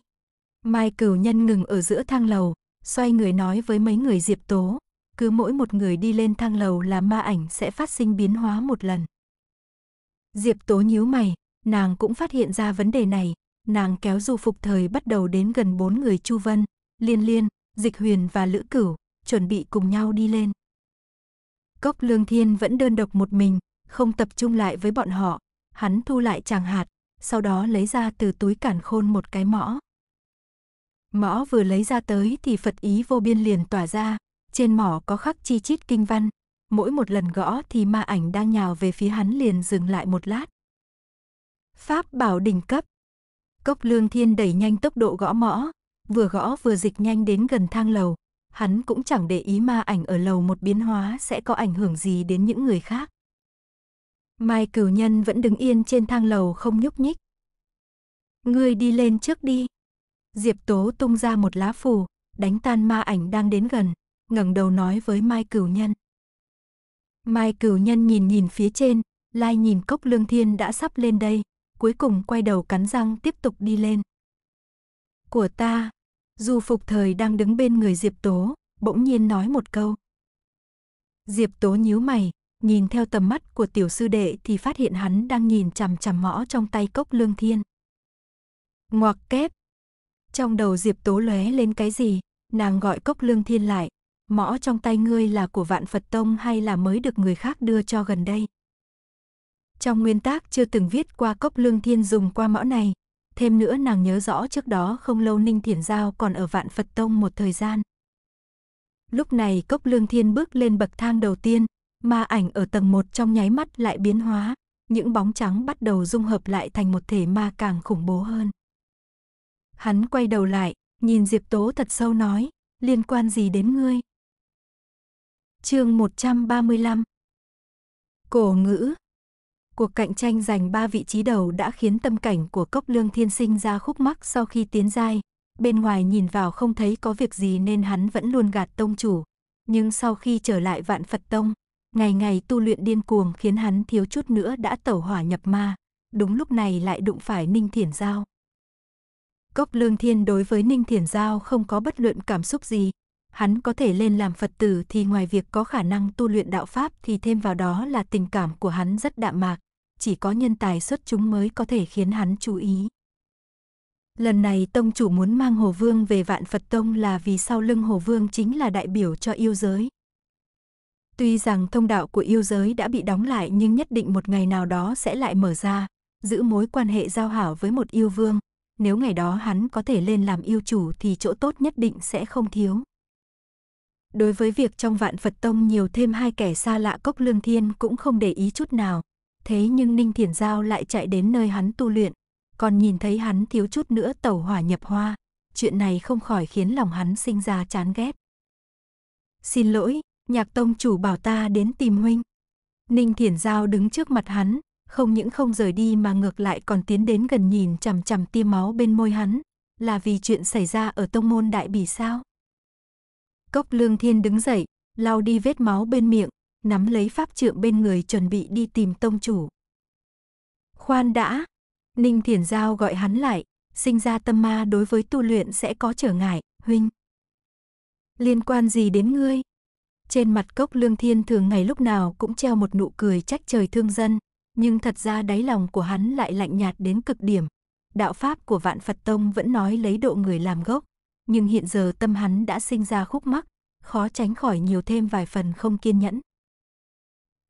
Mai cửu nhân ngừng ở giữa thang lầu, xoay người nói với mấy người diệp tố, cứ mỗi một người đi lên thang lầu là ma ảnh sẽ phát sinh biến hóa một lần. Diệp tố nhíu mày, nàng cũng phát hiện ra vấn đề này, nàng kéo du phục thời bắt đầu đến gần bốn người Chu Vân, Liên Liên, Dịch Huyền và Lữ Cửu, chuẩn bị cùng nhau đi lên. Cốc Lương Thiên vẫn đơn độc một mình, không tập trung lại với bọn họ, hắn thu lại chàng hạt, sau đó lấy ra từ túi cản khôn một cái mõ. Mõ vừa lấy ra tới thì Phật ý vô biên liền tỏa ra, trên mỏ có khắc chi chít kinh văn, mỗi một lần gõ thì ma ảnh đang nhào về phía hắn liền dừng lại một lát. Pháp bảo đỉnh cấp. Cốc Lương Thiên đẩy nhanh tốc độ gõ mõ, vừa gõ vừa dịch nhanh đến gần thang lầu, hắn cũng chẳng để ý ma ảnh ở lầu một biến hóa sẽ có ảnh hưởng gì đến những người khác. Mai cửu nhân vẫn đứng yên trên thang lầu không nhúc nhích. Ngươi đi lên trước đi. Diệp Tố tung ra một lá phù, đánh tan ma ảnh đang đến gần, ngẩng đầu nói với Mai Cửu Nhân. Mai Cửu Nhân nhìn nhìn phía trên, lai nhìn cốc lương thiên đã sắp lên đây, cuối cùng quay đầu cắn răng tiếp tục đi lên. Của ta, Du Phục Thời đang đứng bên người Diệp Tố, bỗng nhiên nói một câu. Diệp Tố nhíu mày, nhìn theo tầm mắt của tiểu sư đệ thì phát hiện hắn đang nhìn chằm chằm mõ trong tay cốc lương thiên. Ngoặc kép. Trong đầu Diệp Tố lóe lên cái gì, nàng gọi cốc lương thiên lại, mõ trong tay ngươi là của vạn Phật Tông hay là mới được người khác đưa cho gần đây. Trong nguyên tác chưa từng viết qua cốc lương thiên dùng qua mõ này, Thêm nữa nàng nhớ rõ trước đó không lâu Ninh Thiển Giao còn ở Vạn Phật Tông một thời gian. Lúc này cốc lương thiên bước lên bậc thang đầu tiên, ma ảnh ở tầng một trong nháy mắt lại biến hóa, những bóng trắng bắt đầu dung hợp lại thành một thể ma càng khủng bố hơn. Hắn quay đầu lại, nhìn Diệp Tố thật sâu nói, liên quan gì đến ngươi? Chương 135 Cổ ngữ Cuộc cạnh tranh giành ba vị trí đầu đã khiến tâm cảnh của Cốc Lương Thiên Sinh ra khúc mắc sau khi tiến giai. Bên ngoài nhìn vào không thấy có việc gì nên hắn vẫn luôn gạt tông chủ. Nhưng sau khi trở lại vạn Phật Tông, ngày ngày tu luyện điên cuồng khiến hắn thiếu chút nữa đã tẩu hỏa nhập ma. Đúng lúc này lại đụng phải Ninh Thiển Giao. Cốc Lương Thiên đối với Ninh Thiển Giao không có bất luận cảm xúc gì, hắn có thể lên làm Phật tử thì ngoài việc có khả năng tu luyện đạo Pháp thì thêm vào đó là tình cảm của hắn rất đạm mạc, chỉ có nhân tài xuất chúng mới có thể khiến hắn chú ý. Lần này tông chủ muốn mang Hồ Vương về Vạn Phật Tông là vì sau lưng Hồ Vương chính là đại biểu cho yêu giới. Tuy rằng thông đạo của yêu giới đã bị đóng lại nhưng nhất định một ngày nào đó sẽ lại mở ra, giữ mối quan hệ giao hảo với một yêu vương. Nếu ngày đó hắn có thể lên làm yêu chủ thì chỗ tốt nhất định sẽ không thiếu đối với việc trong vạn Phật Tông nhiều thêm hai kẻ xa lạ cốc lương thiên cũng không để ý chút nào. Thế nhưng Ninh Thiển Giao lại chạy đến nơi hắn tu luyện, còn nhìn thấy hắn thiếu chút nữa tẩu hỏa nhập hoa. Chuyện này không khỏi khiến lòng hắn sinh ra chán ghét. Xin lỗi, nhạc tông chủ bảo ta đến tìm huynh. Ninh Thiển Giao đứng trước mặt hắn, không những không rời đi mà ngược lại còn tiến đến gần nhìn chằm chằm tia máu bên môi hắn. Là vì chuyện xảy ra ở tông môn đại bỉ sao? Cốc Lương Thiên đứng dậy, lau đi vết máu bên miệng, nắm lấy pháp trượng bên người chuẩn bị đi tìm tông chủ. Khoan đã, Ninh Thiển Giao gọi hắn lại, sinh ra tâm ma đối với tu luyện sẽ có trở ngại, huynh. Liên quan gì đến ngươi? Trên mặt cốc lương thiên thường ngày lúc nào cũng treo một nụ cười trách trời thương dân, nhưng thật ra đáy lòng của hắn lại lạnh nhạt đến cực điểm. Đạo pháp của vạn Phật Tông vẫn nói lấy độ người làm gốc, nhưng hiện giờ tâm hắn đã sinh ra khúc mắc, khó tránh khỏi nhiều thêm vài phần không kiên nhẫn.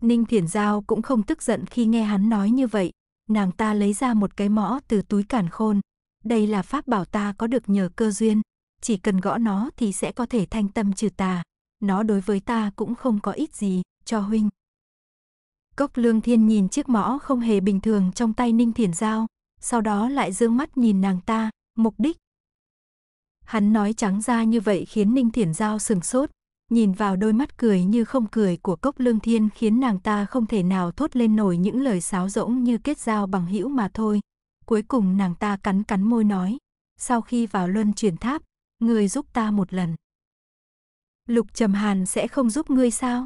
Ninh Thiển Giao cũng không tức giận khi nghe hắn nói như vậy, nàng ta lấy ra một cái mõ từ túi cản khôn. Đây là pháp bảo ta có được nhờ cơ duyên, chỉ cần gõ nó thì sẽ có thể thanh tâm trừ tà. Nó đối với ta cũng không có ít gì, cho huynh. Cốc lương thiên nhìn chiếc mõ không hề bình thường trong tay Ninh Thiển Giao, sau đó lại dương mắt nhìn nàng ta, mục đích Hắn nói trắng ra như vậy khiến Ninh Thiển Giao sừng sốt, nhìn vào đôi mắt cười như không cười của cốc lương thiên khiến nàng ta không thể nào thốt lên nổi những lời sáo rỗng như kết giao bằng hữu mà thôi. Cuối cùng nàng ta cắn cắn môi nói, sau khi vào luân chuyển tháp, người giúp ta một lần. Lục Trầm Hàn sẽ không giúp ngươi sao?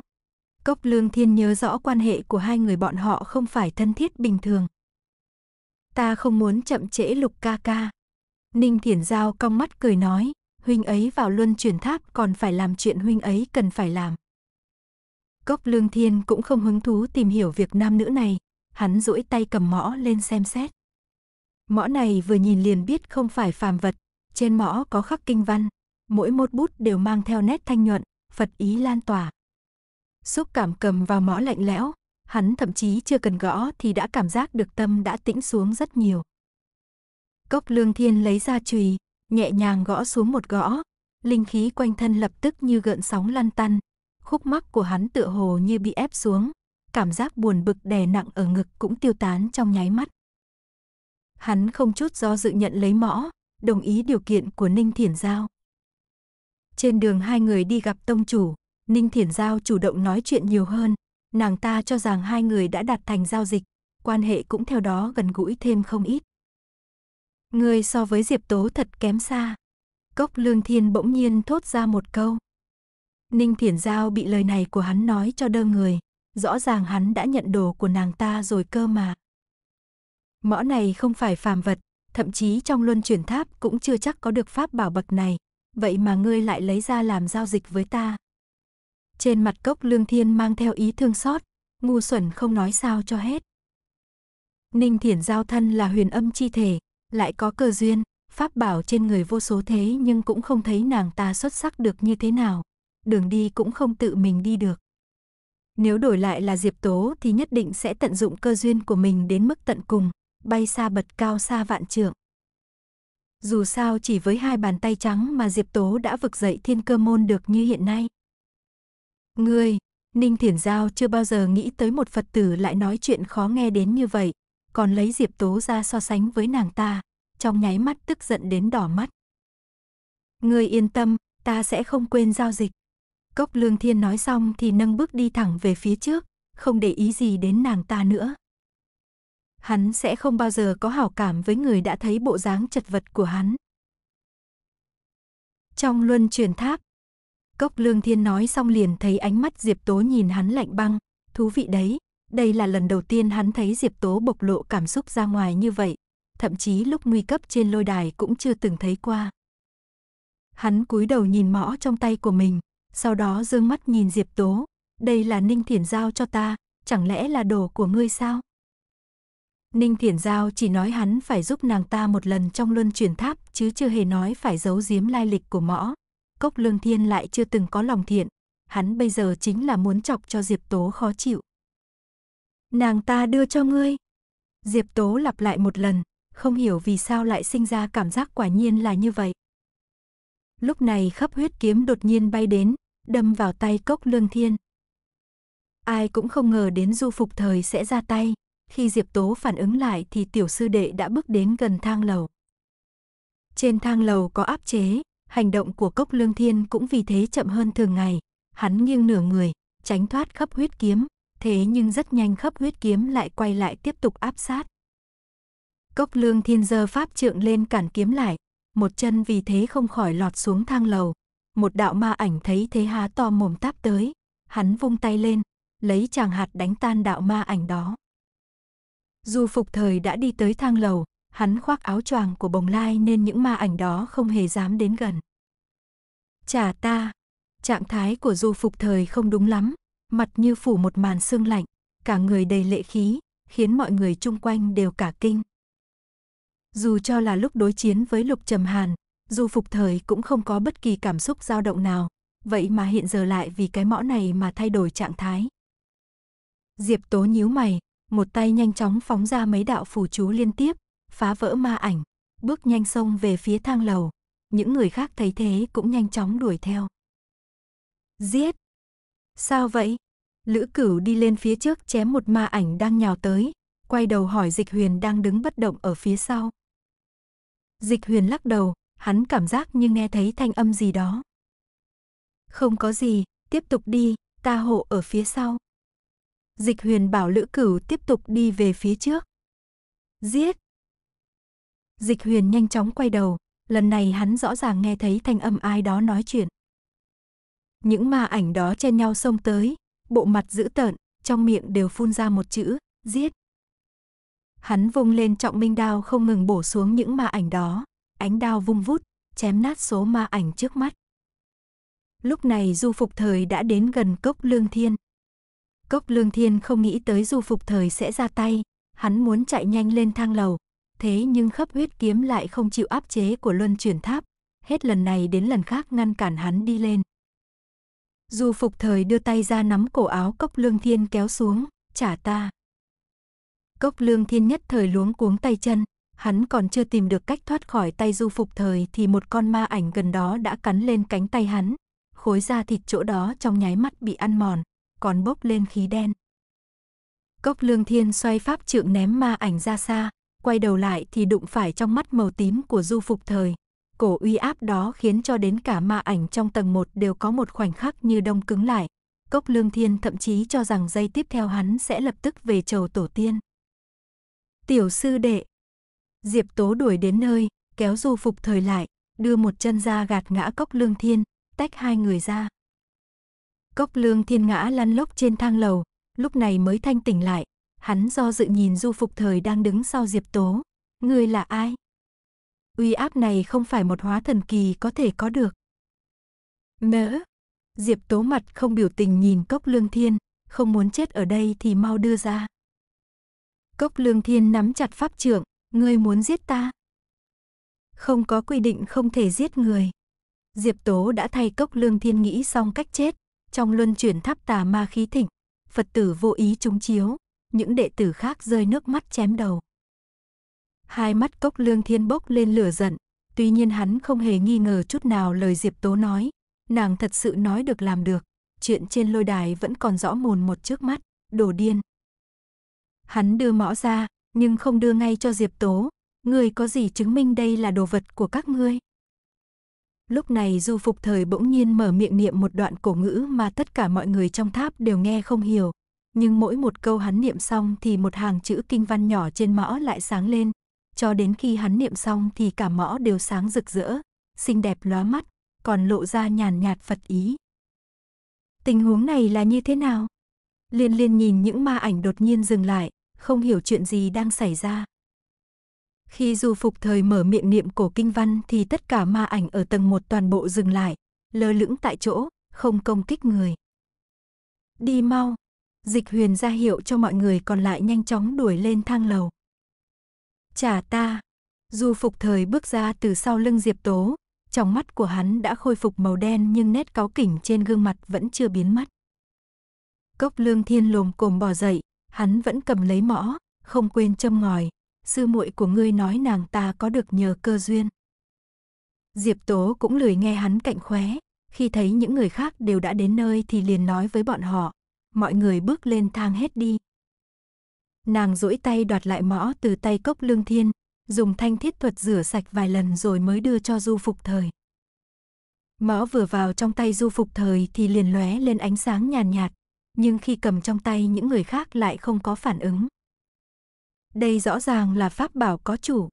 Cốc Lương Thiên nhớ rõ quan hệ của hai người bọn họ không phải thân thiết bình thường. Ta không muốn chậm trễ Lục ca ca. Ninh Thiển Giao cong mắt cười nói, huynh ấy vào luân chuyển tháp còn phải làm chuyện huynh ấy cần phải làm. Cốc Lương Thiên cũng không hứng thú tìm hiểu việc nam nữ này, hắn duỗi tay cầm mõ lên xem xét. Mõ này vừa nhìn liền biết không phải phàm vật, trên mõ có khắc kinh văn, mỗi một bút đều mang theo nét thanh nhuận, Phật ý lan tỏa. Xúc cảm cầm vào mõ lạnh lẽo, hắn thậm chí chưa cần gõ thì đã cảm giác được tâm đã tĩnh xuống rất nhiều. Cốc lương thiên lấy ra chùy, nhẹ nhàng gõ xuống một gõ. Linh khí quanh thân lập tức như gợn sóng lăn tăn. Khúc mắc của hắn tựa hồ như bị ép xuống. Cảm giác buồn bực đè nặng ở ngực cũng tiêu tán trong nháy mắt. Hắn không chút do dự nhận lấy mõ, đồng ý điều kiện của Ninh Thiển Giao. Trên đường hai người đi gặp tông chủ, Ninh Thiển Giao chủ động nói chuyện nhiều hơn. Nàng ta cho rằng hai người đã đạt thành giao dịch, quan hệ cũng theo đó gần gũi thêm không ít. Ngươi so với Diệp Tố thật kém xa. Cốc Lương Thiên bỗng nhiên thốt ra một câu. Ninh Thiển Giao bị lời này của hắn nói cho đơ người. Rõ ràng hắn đã nhận đồ của nàng ta rồi cơ mà. Mõ này không phải phàm vật, thậm chí trong luân chuyển tháp cũng chưa chắc có được pháp bảo bậc này. Vậy mà ngươi lại lấy ra làm giao dịch với ta. Trên mặt cốc lương thiên mang theo ý thương xót, ngu xuẩn không nói sao cho hết. Ninh Thiển Giao thân là huyền âm chi thể, lại có cơ duyên, pháp bảo trên người vô số thế nhưng cũng không thấy nàng ta xuất sắc được như thế nào, đường đi cũng không tự mình đi được. Nếu đổi lại là Diệp Tố thì nhất định sẽ tận dụng cơ duyên của mình đến mức tận cùng, bay xa bật cao xa vạn trượng. Dù sao chỉ với hai bàn tay trắng mà Diệp Tố đã vực dậy thiên cơ môn được như hiện nay. Ngươi, Ninh Thiển Giao chưa bao giờ nghĩ tới một Phật tử lại nói chuyện khó nghe đến như vậy, còn lấy Diệp Tố ra so sánh với nàng ta, trong nháy mắt tức giận đến đỏ mắt. Ngươi yên tâm, ta sẽ không quên giao dịch. Cốc Lương Thiên nói xong thì nâng bước đi thẳng về phía trước, không để ý gì đến nàng ta nữa. Hắn sẽ không bao giờ có hảo cảm với người đã thấy bộ dáng chật vật của hắn. Trong luân truyền tháp, Cốc Lương Thiên nói xong liền thấy ánh mắt Diệp Tố nhìn hắn lạnh băng, thú vị đấy. Đây là lần đầu tiên hắn thấy Diệp Tố bộc lộ cảm xúc ra ngoài như vậy, thậm chí lúc nguy cấp trên lôi đài cũng chưa từng thấy qua. Hắn cúi đầu nhìn mõ trong tay của mình, sau đó dương mắt nhìn Diệp Tố, đây là Ninh Thiển giao cho ta, chẳng lẽ là đồ của ngươi sao? Ninh Thiển Giao chỉ nói hắn phải giúp nàng ta một lần trong luân truyền tháp chứ chưa hề nói phải giấu giếm lai lịch của mõ. Cốc Lương Thiên lại chưa từng có lòng thiện, hắn bây giờ chính là muốn chọc cho Diệp Tố khó chịu. Nàng ta đưa cho ngươi. Diệp Tố lặp lại một lần, không hiểu vì sao lại sinh ra cảm giác quả nhiên là như vậy. Lúc này khắp huyết kiếm đột nhiên bay đến, đâm vào tay cốc lương thiên. Ai cũng không ngờ đến du phục thời sẽ ra tay, khi Diệp Tố phản ứng lại thì tiểu sư đệ đã bước đến gần thang lầu. Trên thang lầu có áp chế, hành động của cốc lương thiên cũng vì thế chậm hơn thường ngày, hắn nghiêng nửa người, tránh thoát khắp huyết kiếm thế nhưng rất nhanh khắp huyết kiếm lại quay lại tiếp tục áp sát. Cốc lương thiên giơ pháp trượng lên cản kiếm lại, một chân vì thế không khỏi lọt xuống thang lầu. Một đạo ma ảnh thấy thế há to mồm táp tới, hắn vung tay lên, lấy chàng hạt đánh tan đạo ma ảnh đó. Dù phục thời đã đi tới thang lầu, hắn khoác áo choàng của bồng lai nên những ma ảnh đó không hề dám đến gần. Chả ta, trạng thái của du phục thời không đúng lắm, mặt như phủ một màn sương lạnh, cả người đầy lệ khí, khiến mọi người chung quanh đều cả kinh. Dù cho là lúc đối chiến với Lục Trầm Hàn, dù phục thời cũng không có bất kỳ cảm xúc dao động nào, vậy mà hiện giờ lại vì cái mõ này mà thay đổi trạng thái. Diệp Tố nhíu mày, một tay nhanh chóng phóng ra mấy đạo phù chú liên tiếp, phá vỡ ma ảnh, bước nhanh sông về phía thang lầu. Những người khác thấy thế cũng nhanh chóng đuổi theo. Giết! Sao vậy? Lữ cửu đi lên phía trước chém một ma ảnh đang nhào tới, quay đầu hỏi dịch huyền đang đứng bất động ở phía sau. Dịch huyền lắc đầu, hắn cảm giác như nghe thấy thanh âm gì đó. Không có gì, tiếp tục đi, ta hộ ở phía sau. Dịch huyền bảo lữ cửu tiếp tục đi về phía trước. Giết! Dịch huyền nhanh chóng quay đầu, lần này hắn rõ ràng nghe thấy thanh âm ai đó nói chuyện. Những ma ảnh đó chen nhau xông tới, bộ mặt dữ tợn, trong miệng đều phun ra một chữ, giết. Hắn vung lên trọng minh đao không ngừng bổ xuống những ma ảnh đó, ánh đao vung vút, chém nát số ma ảnh trước mắt. Lúc này Du Phục Thời đã đến gần cốc Lương Thiên. Cốc Lương Thiên không nghĩ tới Du Phục Thời sẽ ra tay, hắn muốn chạy nhanh lên thang lầu, thế nhưng khắp huyết kiếm lại không chịu áp chế của luân chuyển tháp, hết lần này đến lần khác ngăn cản hắn đi lên. Du phục thời đưa tay ra nắm cổ áo cốc lương thiên kéo xuống, trả ta. Cốc lương thiên nhất thời luống cuống tay chân, hắn còn chưa tìm được cách thoát khỏi tay du phục thời thì một con ma ảnh gần đó đã cắn lên cánh tay hắn. Khối da thịt chỗ đó trong nháy mắt bị ăn mòn, còn bốc lên khí đen. Cốc lương thiên xoay pháp trượng ném ma ảnh ra xa, quay đầu lại thì đụng phải trong mắt màu tím của du phục thời, cổ uy áp đó khiến cho đến cả ma ảnh trong tầng 1 đều có một khoảnh khắc như đông cứng lại. Cốc Lương Thiên thậm chí cho rằng dây tiếp theo hắn sẽ lập tức về chầu tổ tiên. Tiểu sư đệ. Diệp Tố đuổi đến nơi, kéo du phục thời lại, đưa một chân ra gạt ngã Cốc Lương Thiên, tách hai người ra. Cốc Lương Thiên ngã lăn lóc trên thang lầu, lúc này mới thanh tỉnh lại, hắn do dự nhìn du phục thời đang đứng sau Diệp Tố. Ngươi là ai? uy áp này không phải một hóa thần kỳ có thể có được. Nỡ, Diệp Tố mặt không biểu tình nhìn Cốc Lương Thiên, không muốn chết ở đây thì mau đưa ra. Cốc Lương Thiên nắm chặt pháp trưởng, ngươi muốn giết ta? Không có quy định không thể giết người. Diệp Tố đã thay Cốc Lương Thiên nghĩ xong cách chết, trong luân chuyển tháp tà ma khí thịnh, Phật tử vô ý chúng chiếu, những đệ tử khác rơi nước mắt chém đầu. Hai mắt cốc lương thiên bốc lên lửa giận, tuy nhiên hắn không hề nghi ngờ chút nào lời Diệp Tố nói. Nàng thật sự nói được làm được, chuyện trên lôi đài vẫn còn rõ mồn một trước mắt, đồ điên. Hắn đưa mõ ra, nhưng không đưa ngay cho Diệp Tố. người có gì chứng minh đây là đồ vật của các ngươi? Lúc này Du Phục Thời bỗng nhiên mở miệng niệm một đoạn cổ ngữ mà tất cả mọi người trong tháp đều nghe không hiểu. Nhưng mỗi một câu hắn niệm xong thì một hàng chữ kinh văn nhỏ trên mõ lại sáng lên, cho đến khi hắn niệm xong thì cả mõ đều sáng rực rỡ, xinh đẹp lóa mắt, còn lộ ra nhàn nhạt Phật ý. Tình huống này là như thế nào? Liên liên nhìn những ma ảnh đột nhiên dừng lại, không hiểu chuyện gì đang xảy ra. Khi du phục thời mở miệng niệm cổ kinh văn thì tất cả ma ảnh ở tầng một toàn bộ dừng lại, lơ lửng tại chỗ, không công kích người. Đi mau! Dịch huyền ra hiệu cho mọi người còn lại nhanh chóng đuổi lên thang lầu. Trả ta. Du phục thời bước ra từ sau lưng Diệp Tố, trong mắt của hắn đã khôi phục màu đen nhưng nét cáu kỉnh trên gương mặt vẫn chưa biến mất. Cốc lương thiên lồm cồm bò dậy, hắn vẫn cầm lấy mõ, không quên châm ngòi. Sư muội của ngươi nói nàng ta có được nhờ cơ duyên. Diệp Tố cũng lười nghe hắn cạnh khóe, khi thấy những người khác đều đã đến nơi thì liền nói với bọn họ, mọi người bước lên thang hết đi, Nàng duỗi tay đoạt lại mõ từ tay cốc lương thiên, dùng thanh thiết thuật rửa sạch vài lần rồi mới đưa cho du phục thời. Mõ vừa vào trong tay du phục thời thì liền lóe lên ánh sáng nhàn nhạt, nhạt, nhưng khi cầm trong tay những người khác lại không có phản ứng. Đây rõ ràng là pháp bảo có chủ.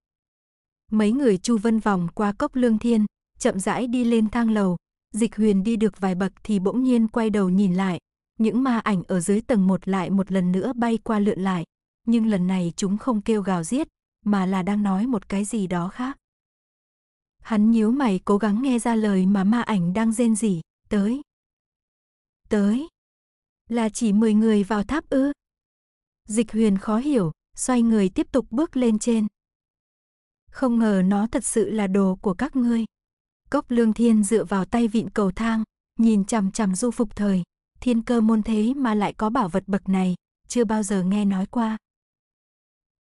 Mấy người Chu Vân vòng qua cốc lương thiên, chậm rãi đi lên thang lầu, dịch huyền đi được vài bậc thì bỗng nhiên quay đầu nhìn lại, những ma ảnh ở dưới tầng một lại một lần nữa bay qua lượn lại, nhưng lần này chúng không kêu gào giết, mà là đang nói một cái gì đó khác. Hắn nhíu mày cố gắng nghe ra lời mà ma ảnh đang rên rỉ, tới. Tới. Là chỉ 10 người vào tháp ư. Dịch huyền khó hiểu, xoay người tiếp tục bước lên trên. Không ngờ nó thật sự là đồ của các ngươi. Cốc lương thiên dựa vào tay vịn cầu thang, nhìn chằm chằm du phục thời. Thiên cơ môn thế mà lại có bảo vật bậc này, chưa bao giờ nghe nói qua.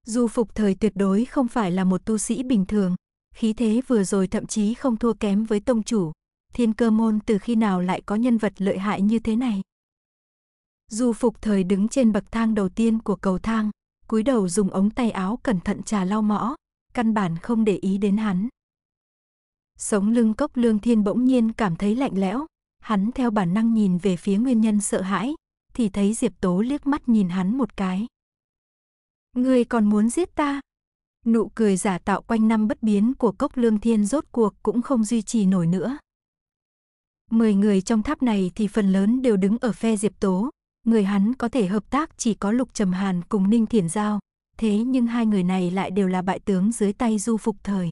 Du Phục Thời tuyệt đối không phải là một tu sĩ bình thường, khí thế vừa rồi thậm chí không thua kém với tông chủ. Thiên cơ môn từ khi nào lại có nhân vật lợi hại như thế này? Du Phục Thời đứng trên bậc thang đầu tiên của cầu thang, cúi đầu dùng ống tay áo cẩn thận trà lau mõ, căn bản không để ý đến hắn. Sống lưng cốc lương thiên bỗng nhiên cảm thấy lạnh lẽo, hắn theo bản năng nhìn về phía nguyên nhân sợ hãi, thì thấy Diệp Tố liếc mắt nhìn hắn một cái. Ngươi còn muốn giết ta? Nụ cười giả tạo quanh năm bất biến của cốc lương thiên rốt cuộc cũng không duy trì nổi nữa. Mười người trong tháp này thì phần lớn đều đứng ở phe Diệp Tố. Người hắn có thể hợp tác chỉ có Lục Trầm Hàn cùng Ninh Thiển Giao. Thế nhưng hai người này lại đều là bại tướng dưới tay du phục thời.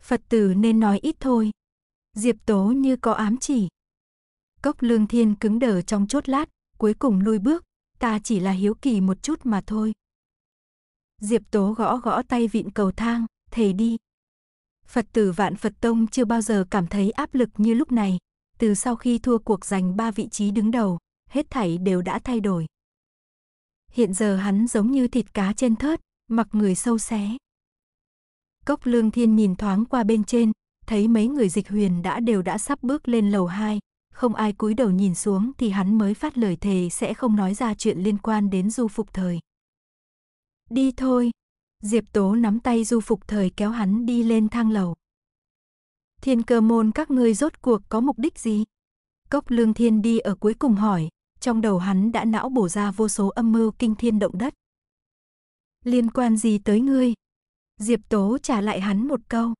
Phật tử nên nói ít thôi. Diệp Tố như có ám chỉ. Cốc lương thiên cứng đờ trong chốt lát, cuối cùng lui bước. Ta chỉ là hiếu kỳ một chút mà thôi. Diệp Tố gõ gõ tay vịn cầu thang, thầy đi. Phật tử Vạn Phật Tông chưa bao giờ cảm thấy áp lực như lúc này, từ sau khi thua cuộc giành ba vị trí đứng đầu, hết thảy đều đã thay đổi. Hiện giờ hắn giống như thịt cá trên thớt, mặc người sâu xé. Cốc Lương Thiên nhìn thoáng qua bên trên, thấy mấy người dịch huyền đã đều đã sắp bước lên lầu 2, không ai cúi đầu nhìn xuống thì hắn mới phát lời thề sẽ không nói ra chuyện liên quan đến du phục thời. Đi thôi. Diệp Tố nắm tay du phục thời kéo hắn đi lên thang lầu. Thiên cơ môn các ngươi rốt cuộc có mục đích gì? Cốc lương thiên đi ở cuối cùng hỏi, trong đầu hắn đã não bổ ra vô số âm mưu kinh thiên động đất. Liên quan gì tới ngươi? Diệp Tố trả lại hắn một câu.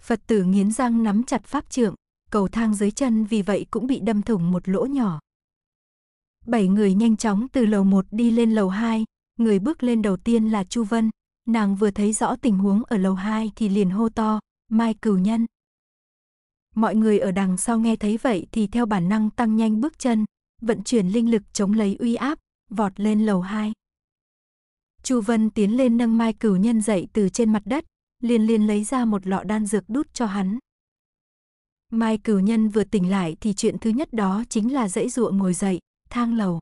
Phật tử nghiến răng nắm chặt pháp trượng, cầu thang dưới chân vì vậy cũng bị đâm thủng một lỗ nhỏ. Bảy người nhanh chóng từ lầu 1 đi lên lầu 2, Người bước lên đầu tiên là Chu Vân, nàng vừa thấy rõ tình huống ở lầu 2 thì liền hô to, Mai Cửu Nhân. Mọi người ở đằng sau nghe thấy vậy thì theo bản năng tăng nhanh bước chân, vận chuyển linh lực chống lấy uy áp, vọt lên lầu 2. Chu Vân tiến lên nâng Mai Cửu Nhân dậy từ trên mặt đất, liền liền lấy ra một lọ đan dược đút cho hắn. Mai Cửu Nhân vừa tỉnh lại thì chuyện thứ nhất đó chính là dãy ruộng ngồi dậy, thang lầu.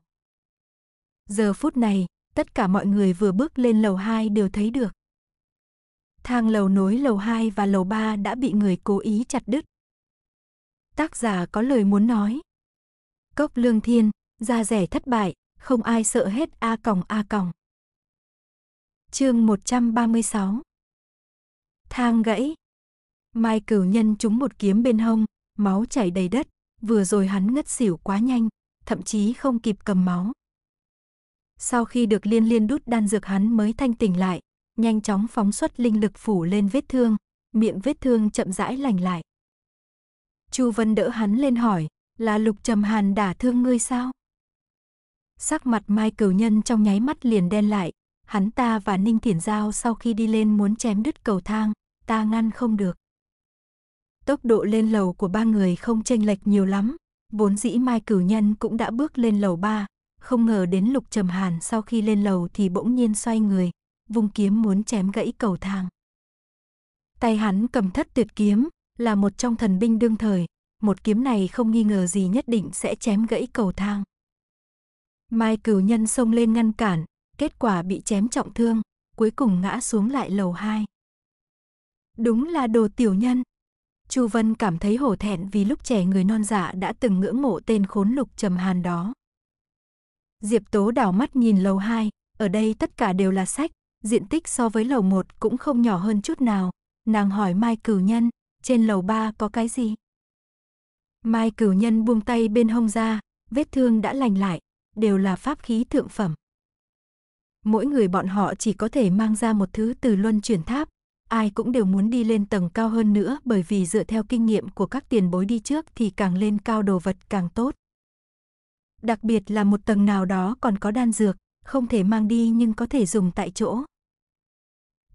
Giờ phút này, tất cả mọi người vừa bước lên lầu 2 đều thấy được. Thang lầu nối lầu 2 và lầu 3 đã bị người cố ý chặt đứt. Tác giả có lời muốn nói. Cốc lương thiên, ra rẻ thất bại, không ai sợ hết A còng A còng. Chương 136 Thang gãy Mai cửu nhân trúng một kiếm bên hông, máu chảy đầy đất, vừa rồi hắn ngất xỉu quá nhanh, thậm chí không kịp cầm máu. Sau khi được liên liên đút đan dược hắn mới thanh tỉnh lại, nhanh chóng phóng xuất linh lực phủ lên vết thương, miệng vết thương chậm rãi lành lại. Chu Vân đỡ hắn lên hỏi, là Lục Trầm Hàn đả thương ngươi sao? Sắc mặt Mai Cửu Nhân trong nháy mắt liền đen lại, hắn ta và Ninh Thiển Giao sau khi đi lên muốn chém đứt cầu thang, ta ngăn không được. Tốc độ lên lầu của ba người không chênh lệch nhiều lắm, vốn dĩ Mai Cửu Nhân cũng đã bước lên lầu ba, không ngờ đến Lục Trầm Hàn sau khi lên lầu thì bỗng nhiên xoay người, vung kiếm muốn chém gãy cầu thang. Tay hắn cầm thất tuyệt kiếm, là một trong thần binh đương thời, một kiếm này không nghi ngờ gì nhất định sẽ chém gãy cầu thang. Mai cửu nhân xông lên ngăn cản, kết quả bị chém trọng thương, cuối cùng ngã xuống lại lầu hai Đúng là đồ tiểu nhân. Chu Vân cảm thấy hổ thẹn vì lúc trẻ người non dạ đã từng ngưỡng mộ tên khốn lục trầm hàn đó. Diệp Tố đảo mắt nhìn lầu 2, ở đây tất cả đều là sách, diện tích so với lầu 1 cũng không nhỏ hơn chút nào. Nàng hỏi Mai Cửu Nhân, trên lầu 3 có cái gì? Mai Cửu Nhân buông tay bên hông ra, vết thương đã lành lại, đều là pháp khí thượng phẩm. Mỗi người bọn họ chỉ có thể mang ra một thứ từ luân chuyển tháp, ai cũng đều muốn đi lên tầng cao hơn nữa bởi vì dựa theo kinh nghiệm của các tiền bối đi trước thì càng lên cao đồ vật càng tốt đặc biệt là một tầng nào đó còn có đan dược, không thể mang đi nhưng có thể dùng tại chỗ.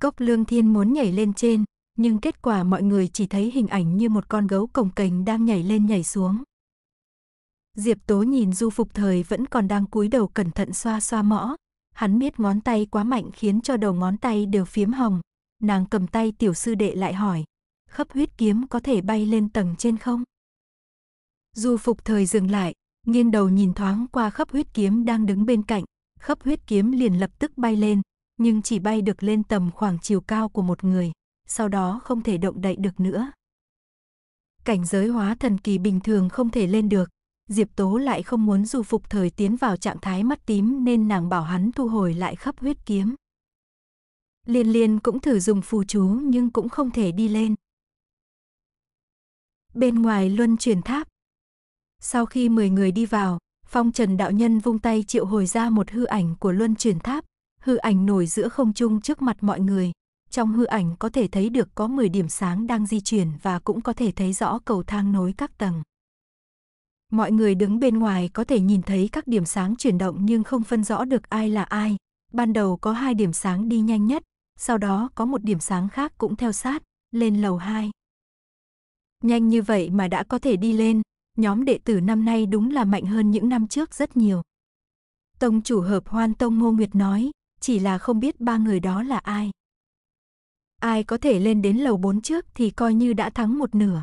Cốc Lương Thiên muốn nhảy lên trên, nhưng kết quả mọi người chỉ thấy hình ảnh như một con gấu cồng kềnh đang nhảy lên nhảy xuống. Diệp Tố nhìn Du Phục Thời vẫn còn đang cúi đầu cẩn thận xoa xoa mõ, hắn biết ngón tay quá mạnh khiến cho đầu ngón tay đều phiếm hồng, nàng cầm tay tiểu sư đệ lại hỏi, khắp huyết kiếm có thể bay lên tầng trên không? Du Phục Thời dừng lại, nghiêng đầu nhìn thoáng qua khắp huyết kiếm đang đứng bên cạnh, khắp huyết kiếm liền lập tức bay lên, nhưng chỉ bay được lên tầm khoảng chiều cao của một người, sau đó không thể động đậy được nữa. Cảnh giới hóa thần kỳ bình thường không thể lên được, Diệp Tố lại không muốn du phục thời tiến vào trạng thái mắt tím nên nàng bảo hắn thu hồi lại khắp huyết kiếm. Liên liên cũng thử dùng phù chú nhưng cũng không thể đi lên. Bên ngoài luân chuyển tháp, sau khi 10 người đi vào, phong trần đạo nhân vung tay triệu hồi ra một hư ảnh của luân chuyển tháp. Hư ảnh nổi giữa không trung trước mặt mọi người. Trong hư ảnh có thể thấy được có 10 điểm sáng đang di chuyển và cũng có thể thấy rõ cầu thang nối các tầng. Mọi người đứng bên ngoài có thể nhìn thấy các điểm sáng chuyển động nhưng không phân rõ được ai là ai. Ban đầu có hai điểm sáng đi nhanh nhất, sau đó có một điểm sáng khác cũng theo sát, lên lầu 2. Nhanh như vậy mà đã có thể đi lên, nhóm đệ tử năm nay đúng là mạnh hơn những năm trước rất nhiều. Tông chủ hợp hoan tông Ngô Nguyệt nói, chỉ là không biết ba người đó là ai. Ai có thể lên đến lầu bốn trước thì coi như đã thắng một nửa.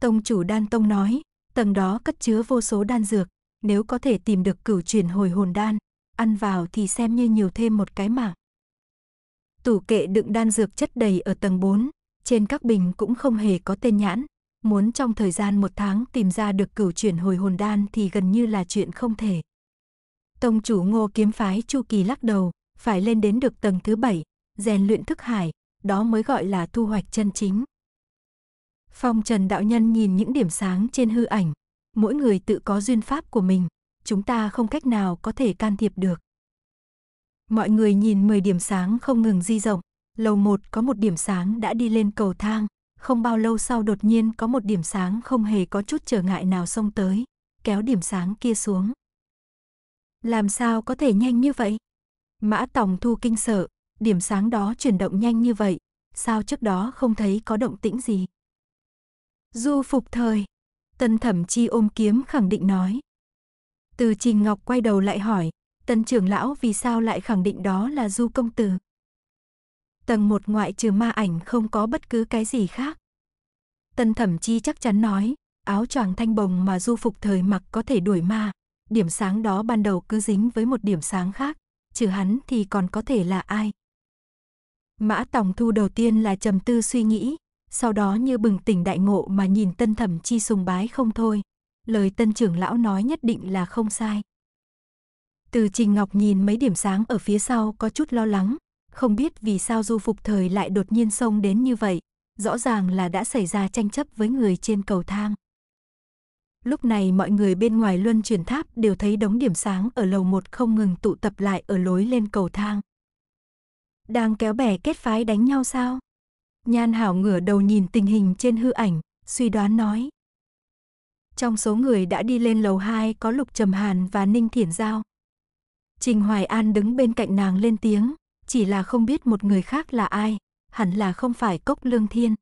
Tông chủ đan tông nói, tầng đó cất chứa vô số đan dược, nếu có thể tìm được cửu chuyển hồi hồn đan, ăn vào thì xem như nhiều thêm một cái mạng. Tủ kệ đựng đan dược chất đầy ở tầng 4, trên các bình cũng không hề có tên nhãn, muốn trong thời gian một tháng tìm ra được cửu chuyển hồi hồn đan thì gần như là chuyện không thể. Tông chủ ngô kiếm phái Chu Kỳ lắc đầu, phải lên đến được tầng thứ bảy, rèn luyện thức hải, đó mới gọi là thu hoạch chân chính. Phong Trần Đạo Nhân nhìn những điểm sáng trên hư ảnh, mỗi người tự có duyên pháp của mình, chúng ta không cách nào có thể can thiệp được. Mọi người nhìn 10 điểm sáng không ngừng di rộng, lầu 1 có một điểm sáng đã đi lên cầu thang, không bao lâu sau đột nhiên có một điểm sáng không hề có chút trở ngại nào xông tới, kéo điểm sáng kia xuống. Làm sao có thể nhanh như vậy? Mã Tòng Thu kinh sợ, điểm sáng đó chuyển động nhanh như vậy, sao trước đó không thấy có động tĩnh gì? Du phục thời, Tân Thẩm Chi ôm kiếm khẳng định nói. Từ Trình Ngọc quay đầu lại hỏi, Tân trưởng lão vì sao lại khẳng định đó là Du công tử? tầng một ngoại trừ ma ảnh không có bất cứ cái gì khác. Tân thẩm chi chắc chắn nói, áo choàng thanh bồng mà du phục thời mặc có thể đuổi ma, điểm sáng đó ban đầu cứ dính với một điểm sáng khác, trừ hắn thì còn có thể là ai. Mã Tòng Thu đầu tiên là trầm tư suy nghĩ, sau đó như bừng tỉnh đại ngộ mà nhìn tân thẩm chi sùng bái không thôi. Lời tân trưởng lão nói nhất định là không sai. Từ Trình Ngọc nhìn mấy điểm sáng ở phía sau có chút lo lắng, không biết vì sao du phục thời lại đột nhiên xông đến như vậy, rõ ràng là đã xảy ra tranh chấp với người trên cầu thang. Lúc này mọi người bên ngoài luân chuyển tháp đều thấy đống điểm sáng ở lầu một không ngừng tụ tập lại ở lối lên cầu thang. Đang kéo bè kết phái đánh nhau sao? Nhan Hảo ngửa đầu nhìn tình hình trên hư ảnh, suy đoán nói. Trong số người đã đi lên lầu 2 có Lục Trầm Hàn và Ninh Thiển Giao. Trình Hoài An đứng bên cạnh nàng lên tiếng chỉ là không biết một người khác là ai, hẳn là không phải Cốc Lương Thiên.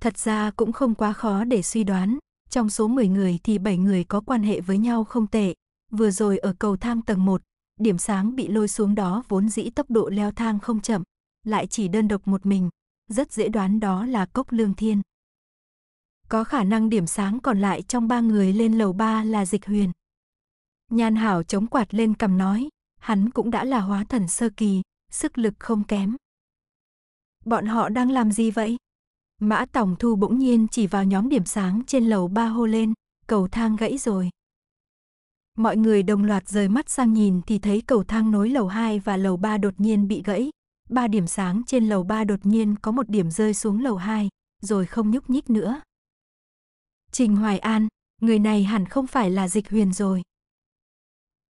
Thật ra cũng không quá khó để suy đoán, trong số 10 người thì 7 người có quan hệ với nhau không tệ. Vừa rồi ở cầu thang tầng 1, điểm sáng bị lôi xuống đó vốn dĩ tốc độ leo thang không chậm, lại chỉ đơn độc một mình, rất dễ đoán đó là Cốc Lương Thiên. Có khả năng điểm sáng còn lại trong ba người lên lầu ba là Dịch Huyền. Nhan Hảo chống quạt lên cầm nói, hắn cũng đã là hóa thần sơ kỳ, sức lực không kém. Bọn họ đang làm gì vậy? Mã Tổng Thu bỗng nhiên chỉ vào nhóm điểm sáng trên lầu ba hô lên, cầu thang gãy rồi. Mọi người đồng loạt rời mắt sang nhìn thì thấy cầu thang nối lầu 2 và lầu 3 đột nhiên bị gãy. Ba điểm sáng trên lầu 3 đột nhiên có một điểm rơi xuống lầu 2, rồi không nhúc nhích nữa. Trình Hoài An, người này hẳn không phải là dịch huyền rồi.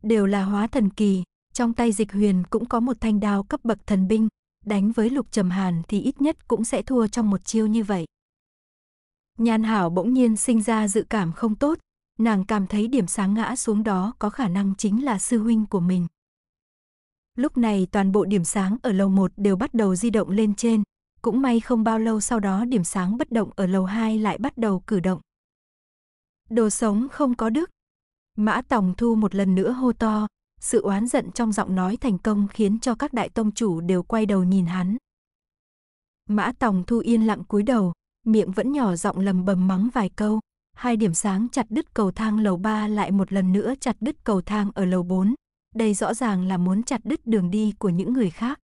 Đều là hóa thần kỳ, trong tay Dịch Huyền cũng có một thanh đao cấp bậc thần binh, đánh với Lục Trầm Hàn thì ít nhất cũng sẽ thua trong một chiêu như vậy. Nhan Hảo bỗng nhiên sinh ra dự cảm không tốt, nàng cảm thấy điểm sáng ngã xuống đó có khả năng chính là sư huynh của mình. Lúc này toàn bộ điểm sáng ở lầu 1 đều bắt đầu di động lên trên, cũng may không bao lâu sau đó điểm sáng bất động ở lầu 2 lại bắt đầu cử động. Đồ sống không có đức. Mã Tòng Thu một lần nữa hô to, sự oán giận trong giọng nói thành công khiến cho các đại tông chủ đều quay đầu nhìn hắn. Mã Tòng Thu yên lặng cúi đầu, miệng vẫn nhỏ giọng lầm bầm mắng vài câu. Hai điểm sáng chặt đứt cầu thang lầu 3 lại một lần nữa chặt đứt cầu thang ở lầu 4. Đây rõ ràng là muốn chặt đứt đường đi của những người khác.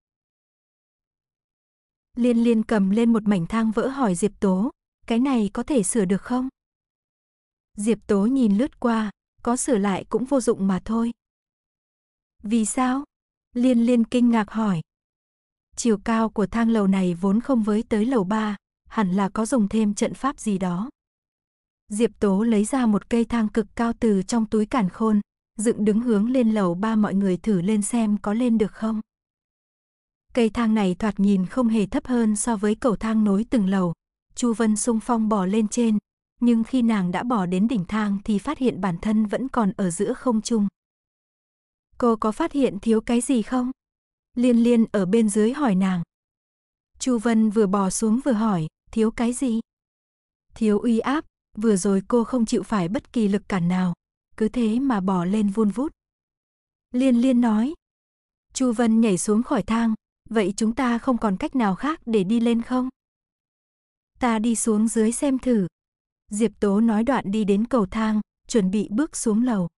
Liên liên cầm lên một mảnh thang vỡ hỏi Diệp Tố, cái này có thể sửa được không? Diệp Tố nhìn lướt qua, có sửa lại cũng vô dụng mà thôi, vì sao? Liên liên kinh ngạc hỏi. Chiều cao của thang lầu này vốn không với tới lầu 3, hẳn là có dùng thêm trận pháp gì đó. Diệp Tố lấy ra một cây thang cực cao từ trong túi cản khôn, dựng đứng hướng lên lầu ba mọi người thử lên xem có lên được không. Cây thang này thoạt nhìn không hề thấp hơn so với cầu thang nối từng lầu. Chu Vân sung phong bỏ lên trên, nhưng khi nàng đã bỏ đến đỉnh thang thì phát hiện bản thân vẫn còn ở giữa không trung, Cô có phát hiện thiếu cái gì không? Liên liên ở bên dưới hỏi nàng. Chu Vân vừa bò xuống vừa hỏi, thiếu cái gì? Thiếu uy áp, vừa rồi cô không chịu phải bất kỳ lực cản nào, cứ thế mà bò lên vun vút. Liên liên nói. Chu Vân nhảy xuống khỏi thang, vậy chúng ta không còn cách nào khác để đi lên không? Ta đi xuống dưới xem thử. Diệp Tố nói đoạn đi đến cầu thang, chuẩn bị bước xuống lầu.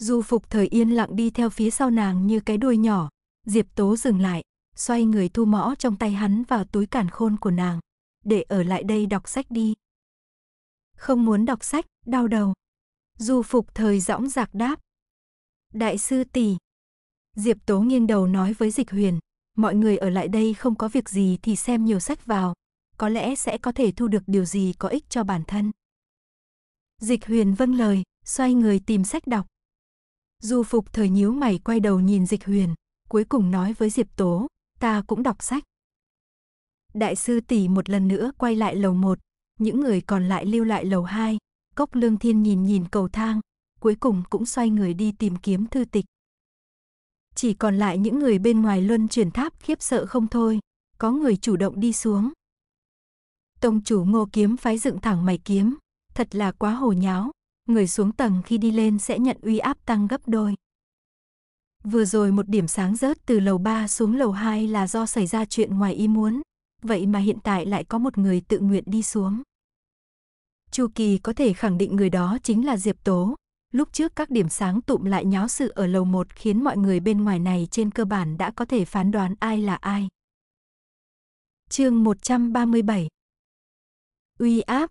Du phục thời yên lặng đi theo phía sau nàng như cái đuôi nhỏ. Diệp tố dừng lại, xoay người thu mõ trong tay hắn vào túi cản khôn của nàng. Để ở lại đây đọc sách đi. Không muốn đọc sách, đau đầu. Du phục thời dõng dạc đáp. Đại sư tỷ. Diệp tố nghiêng đầu nói với dịch huyền. Mọi người ở lại đây không có việc gì thì xem nhiều sách vào. Có lẽ sẽ có thể thu được điều gì có ích cho bản thân. Dịch huyền vâng lời, xoay người tìm sách đọc. Du Phục thời nhíu mày quay đầu nhìn Dịch Huyền, cuối cùng nói với Diệp Tố, ta cũng đọc sách. Đại sư tỷ một lần nữa quay lại lầu 1, những người còn lại lưu lại lầu 2, Cốc Lương Thiên nhìn nhìn cầu thang, cuối cùng cũng xoay người đi tìm kiếm thư tịch. Chỉ còn lại những người bên ngoài luân chuyển tháp khiếp sợ không thôi, có người chủ động đi xuống. Tông chủ Ngô Kiếm phái dựng thẳng mày kiếm, thật là quá hồ nháo, người xuống tầng khi đi lên sẽ nhận uy áp tăng gấp đôi. Vừa rồi một điểm sáng rớt từ lầu 3 xuống lầu 2 là do xảy ra chuyện ngoài ý muốn, vậy mà hiện tại lại có một người tự nguyện đi xuống. Chu Kỳ có thể khẳng định người đó chính là Diệp Tố. Lúc trước các điểm sáng tụm lại nháo sự ở lầu 1 khiến mọi người bên ngoài này trên cơ bản đã có thể phán đoán ai là ai. Chương 137 Uy áp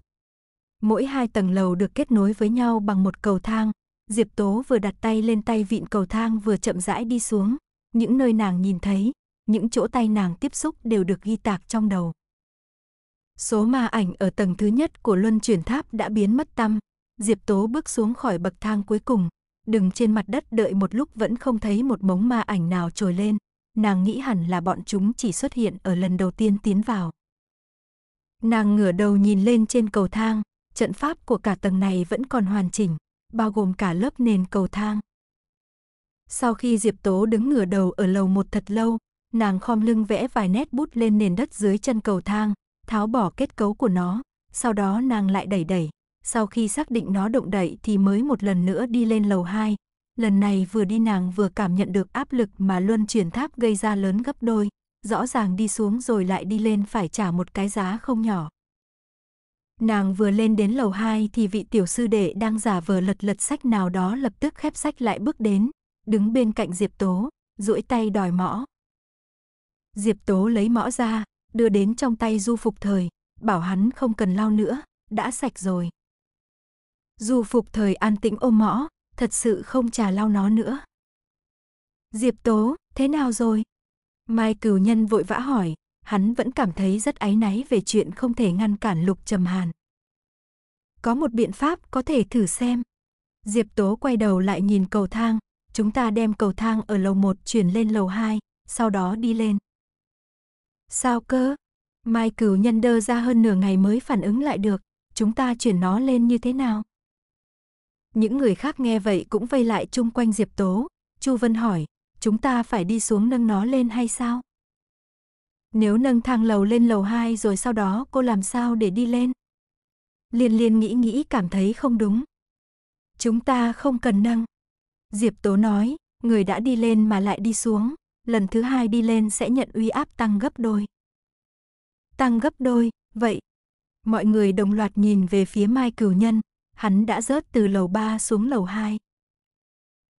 Mỗi hai tầng lầu được kết nối với nhau bằng một cầu thang. Diệp Tố vừa đặt tay lên tay vịn cầu thang vừa chậm rãi đi xuống. Những nơi nàng nhìn thấy, những chỗ tay nàng tiếp xúc đều được ghi tạc trong đầu. Số ma ảnh ở tầng thứ nhất của luân chuyển tháp đã biến mất tâm. Diệp Tố bước xuống khỏi bậc thang cuối cùng. Đừng trên mặt đất đợi một lúc vẫn không thấy một bóng ma ảnh nào trồi lên. Nàng nghĩ hẳn là bọn chúng chỉ xuất hiện ở lần đầu tiên tiến vào. Nàng ngửa đầu nhìn lên trên cầu thang, trận pháp của cả tầng này vẫn còn hoàn chỉnh, bao gồm cả lớp nền cầu thang. Sau khi Diệp Tố đứng ngửa đầu ở lầu một thật lâu, nàng khom lưng vẽ vài nét bút lên nền đất dưới chân cầu thang, tháo bỏ kết cấu của nó, sau đó nàng lại đẩy đẩy. Sau khi xác định nó động đậy thì mới một lần nữa đi lên lầu 2. Lần này vừa đi nàng vừa cảm nhận được áp lực mà luân chuyển tháp gây ra lớn gấp đôi. Rõ ràng đi xuống rồi lại đi lên phải trả một cái giá không nhỏ. Nàng vừa lên đến lầu 2 thì vị tiểu sư đệ đang giả vờ lật lật sách nào đó lập tức khép sách lại bước đến, đứng bên cạnh Diệp Tố, duỗi tay đòi mõ. Diệp Tố lấy mõ ra, đưa đến trong tay Du Phục Thời, bảo hắn không cần lau nữa, đã sạch rồi. Du Phục Thời an tĩnh ôm mõ, thật sự không trà lau nó nữa. Diệp Tố, thế nào rồi? Mai cửu nhân vội vã hỏi, hắn vẫn cảm thấy rất áy náy về chuyện không thể ngăn cản Lục Trầm Hàn. Có một biện pháp có thể thử xem. Diệp Tố quay đầu lại nhìn cầu thang, chúng ta đem cầu thang ở lầu 1 chuyển lên lầu 2, sau đó đi lên. Sao cơ? Mai cửu nhân đơ ra hơn nửa ngày mới phản ứng lại được, chúng ta chuyển nó lên như thế nào? Những người khác nghe vậy cũng vây lại chung quanh Diệp Tố, Chu Vân hỏi, chúng ta phải đi xuống nâng nó lên hay sao? Nếu nâng thang lầu lên lầu 2 rồi sau đó cô làm sao để đi lên? Liên liên nghĩ nghĩ cảm thấy không đúng. Chúng ta không cần nâng. Diệp Tố nói, người đã đi lên mà lại đi xuống, lần thứ hai đi lên sẽ nhận uy áp tăng gấp đôi. Tăng gấp đôi, vậy. Mọi người đồng loạt nhìn về phía Mai Cửu Nhân, hắn đã rớt từ lầu 3 xuống lầu 2.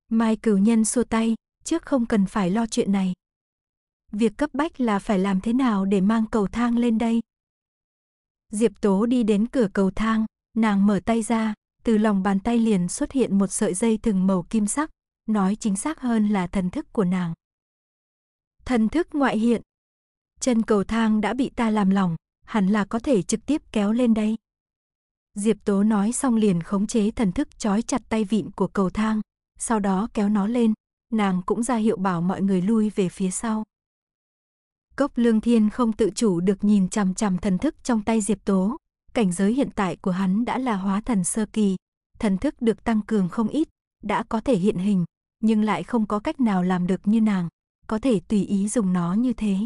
Mai Cửu Nhân xua tay, trước không cần phải lo chuyện này. Việc cấp bách là phải làm thế nào để mang cầu thang lên đây. Diệp Tố đi đến cửa cầu thang, nàng mở tay ra, từ lòng bàn tay liền xuất hiện một sợi dây thừng màu kim sắc, nói chính xác hơn là thần thức của nàng. Thần thức ngoại hiện. Chân cầu thang đã bị ta làm lỏng, hẳn là có thể trực tiếp kéo lên đây. Diệp Tố nói xong liền khống chế thần thức trói chặt tay vịn của cầu thang, sau đó kéo nó lên, nàng cũng ra hiệu bảo mọi người lui về phía sau. Cốc Lương Thiên không tự chủ được nhìn chằm chằm thần thức trong tay Diệp Tố. Cảnh giới hiện tại của hắn đã là hóa thần sơ kỳ, thần thức được tăng cường không ít, đã có thể hiện hình, nhưng lại không có cách nào làm được như nàng, có thể tùy ý dùng nó như thế.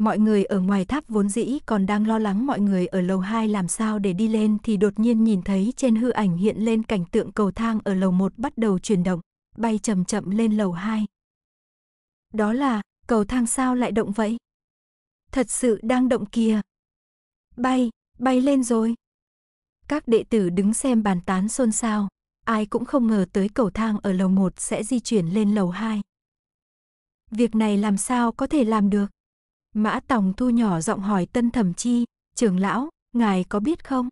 Mọi người ở ngoài tháp vốn dĩ còn đang lo lắng mọi người ở lầu 2 làm sao để đi lên thì đột nhiên nhìn thấy trên hư ảnh hiện lên cảnh tượng cầu thang ở lầu 1 bắt đầu chuyển động, bay chậm chậm lên lầu 2. Đó là cầu thang sao lại động vậy? Thật sự đang động kìa. Bay, bay lên rồi. Các đệ tử đứng xem bàn tán xôn xao, ai cũng không ngờ tới cầu thang ở lầu 1 sẽ di chuyển lên lầu 2. Việc này làm sao có thể làm được? Mã Tòng thu nhỏ giọng hỏi Tân Thẩm Chi, trưởng lão, ngài có biết không?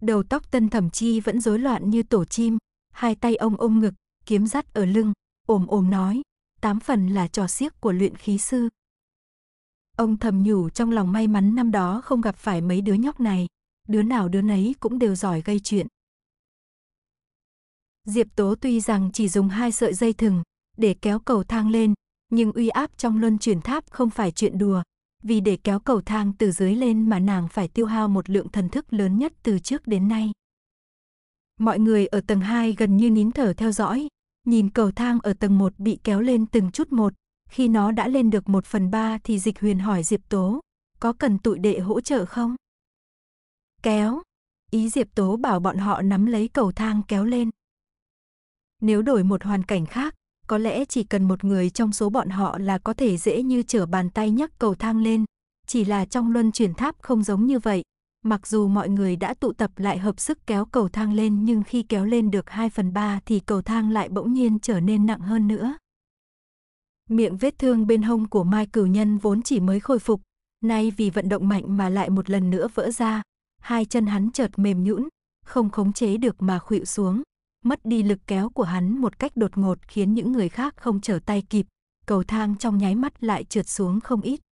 Đầu tóc Tân Thẩm Chi vẫn rối loạn như tổ chim, hai tay ông ôm ngực, kiếm dắt ở lưng, ồm ồm nói, tám phần là trò xiếc của luyện khí sư. Ông thầm nhủ trong lòng may mắn năm đó không gặp phải mấy đứa nhóc này, đứa nào đứa nấy cũng đều giỏi gây chuyện. Diệp Tố tuy rằng chỉ dùng hai sợi dây thừng để kéo cầu thang lên, nhưng uy áp trong luân chuyển tháp không phải chuyện đùa, vì để kéo cầu thang từ dưới lên mà nàng phải tiêu hao một lượng thần thức lớn nhất từ trước đến nay. Mọi người ở tầng 2 gần như nín thở theo dõi, Nhìn cầu thang ở tầng 1 bị kéo lên từng chút một, khi nó đã lên được 1 phần 3 thì Dịch Huyền hỏi Diệp Tố, có cần tụi đệ hỗ trợ không? Kéo. Ý Diệp Tố bảo bọn họ nắm lấy cầu thang kéo lên. Nếu đổi một hoàn cảnh khác, có lẽ chỉ cần một người trong số bọn họ là có thể dễ như trở bàn tay nhấc cầu thang lên, chỉ là trong luân chuyển tháp không giống như vậy, mặc dù mọi người đã tụ tập lại hợp sức kéo cầu thang lên nhưng khi kéo lên được 2 phần 3 thì cầu thang lại bỗng nhiên trở nên nặng hơn nữa. Miệng vết thương bên hông của Mai Cửu Nhân vốn chỉ mới khôi phục, nay vì vận động mạnh mà lại một lần nữa vỡ ra, hai chân hắn chợt mềm nhũn, không khống chế được mà khuỵu xuống, mất đi lực kéo của hắn một cách đột ngột khiến những người khác không trở tay kịp, cầu thang trong nháy mắt lại trượt xuống không ít.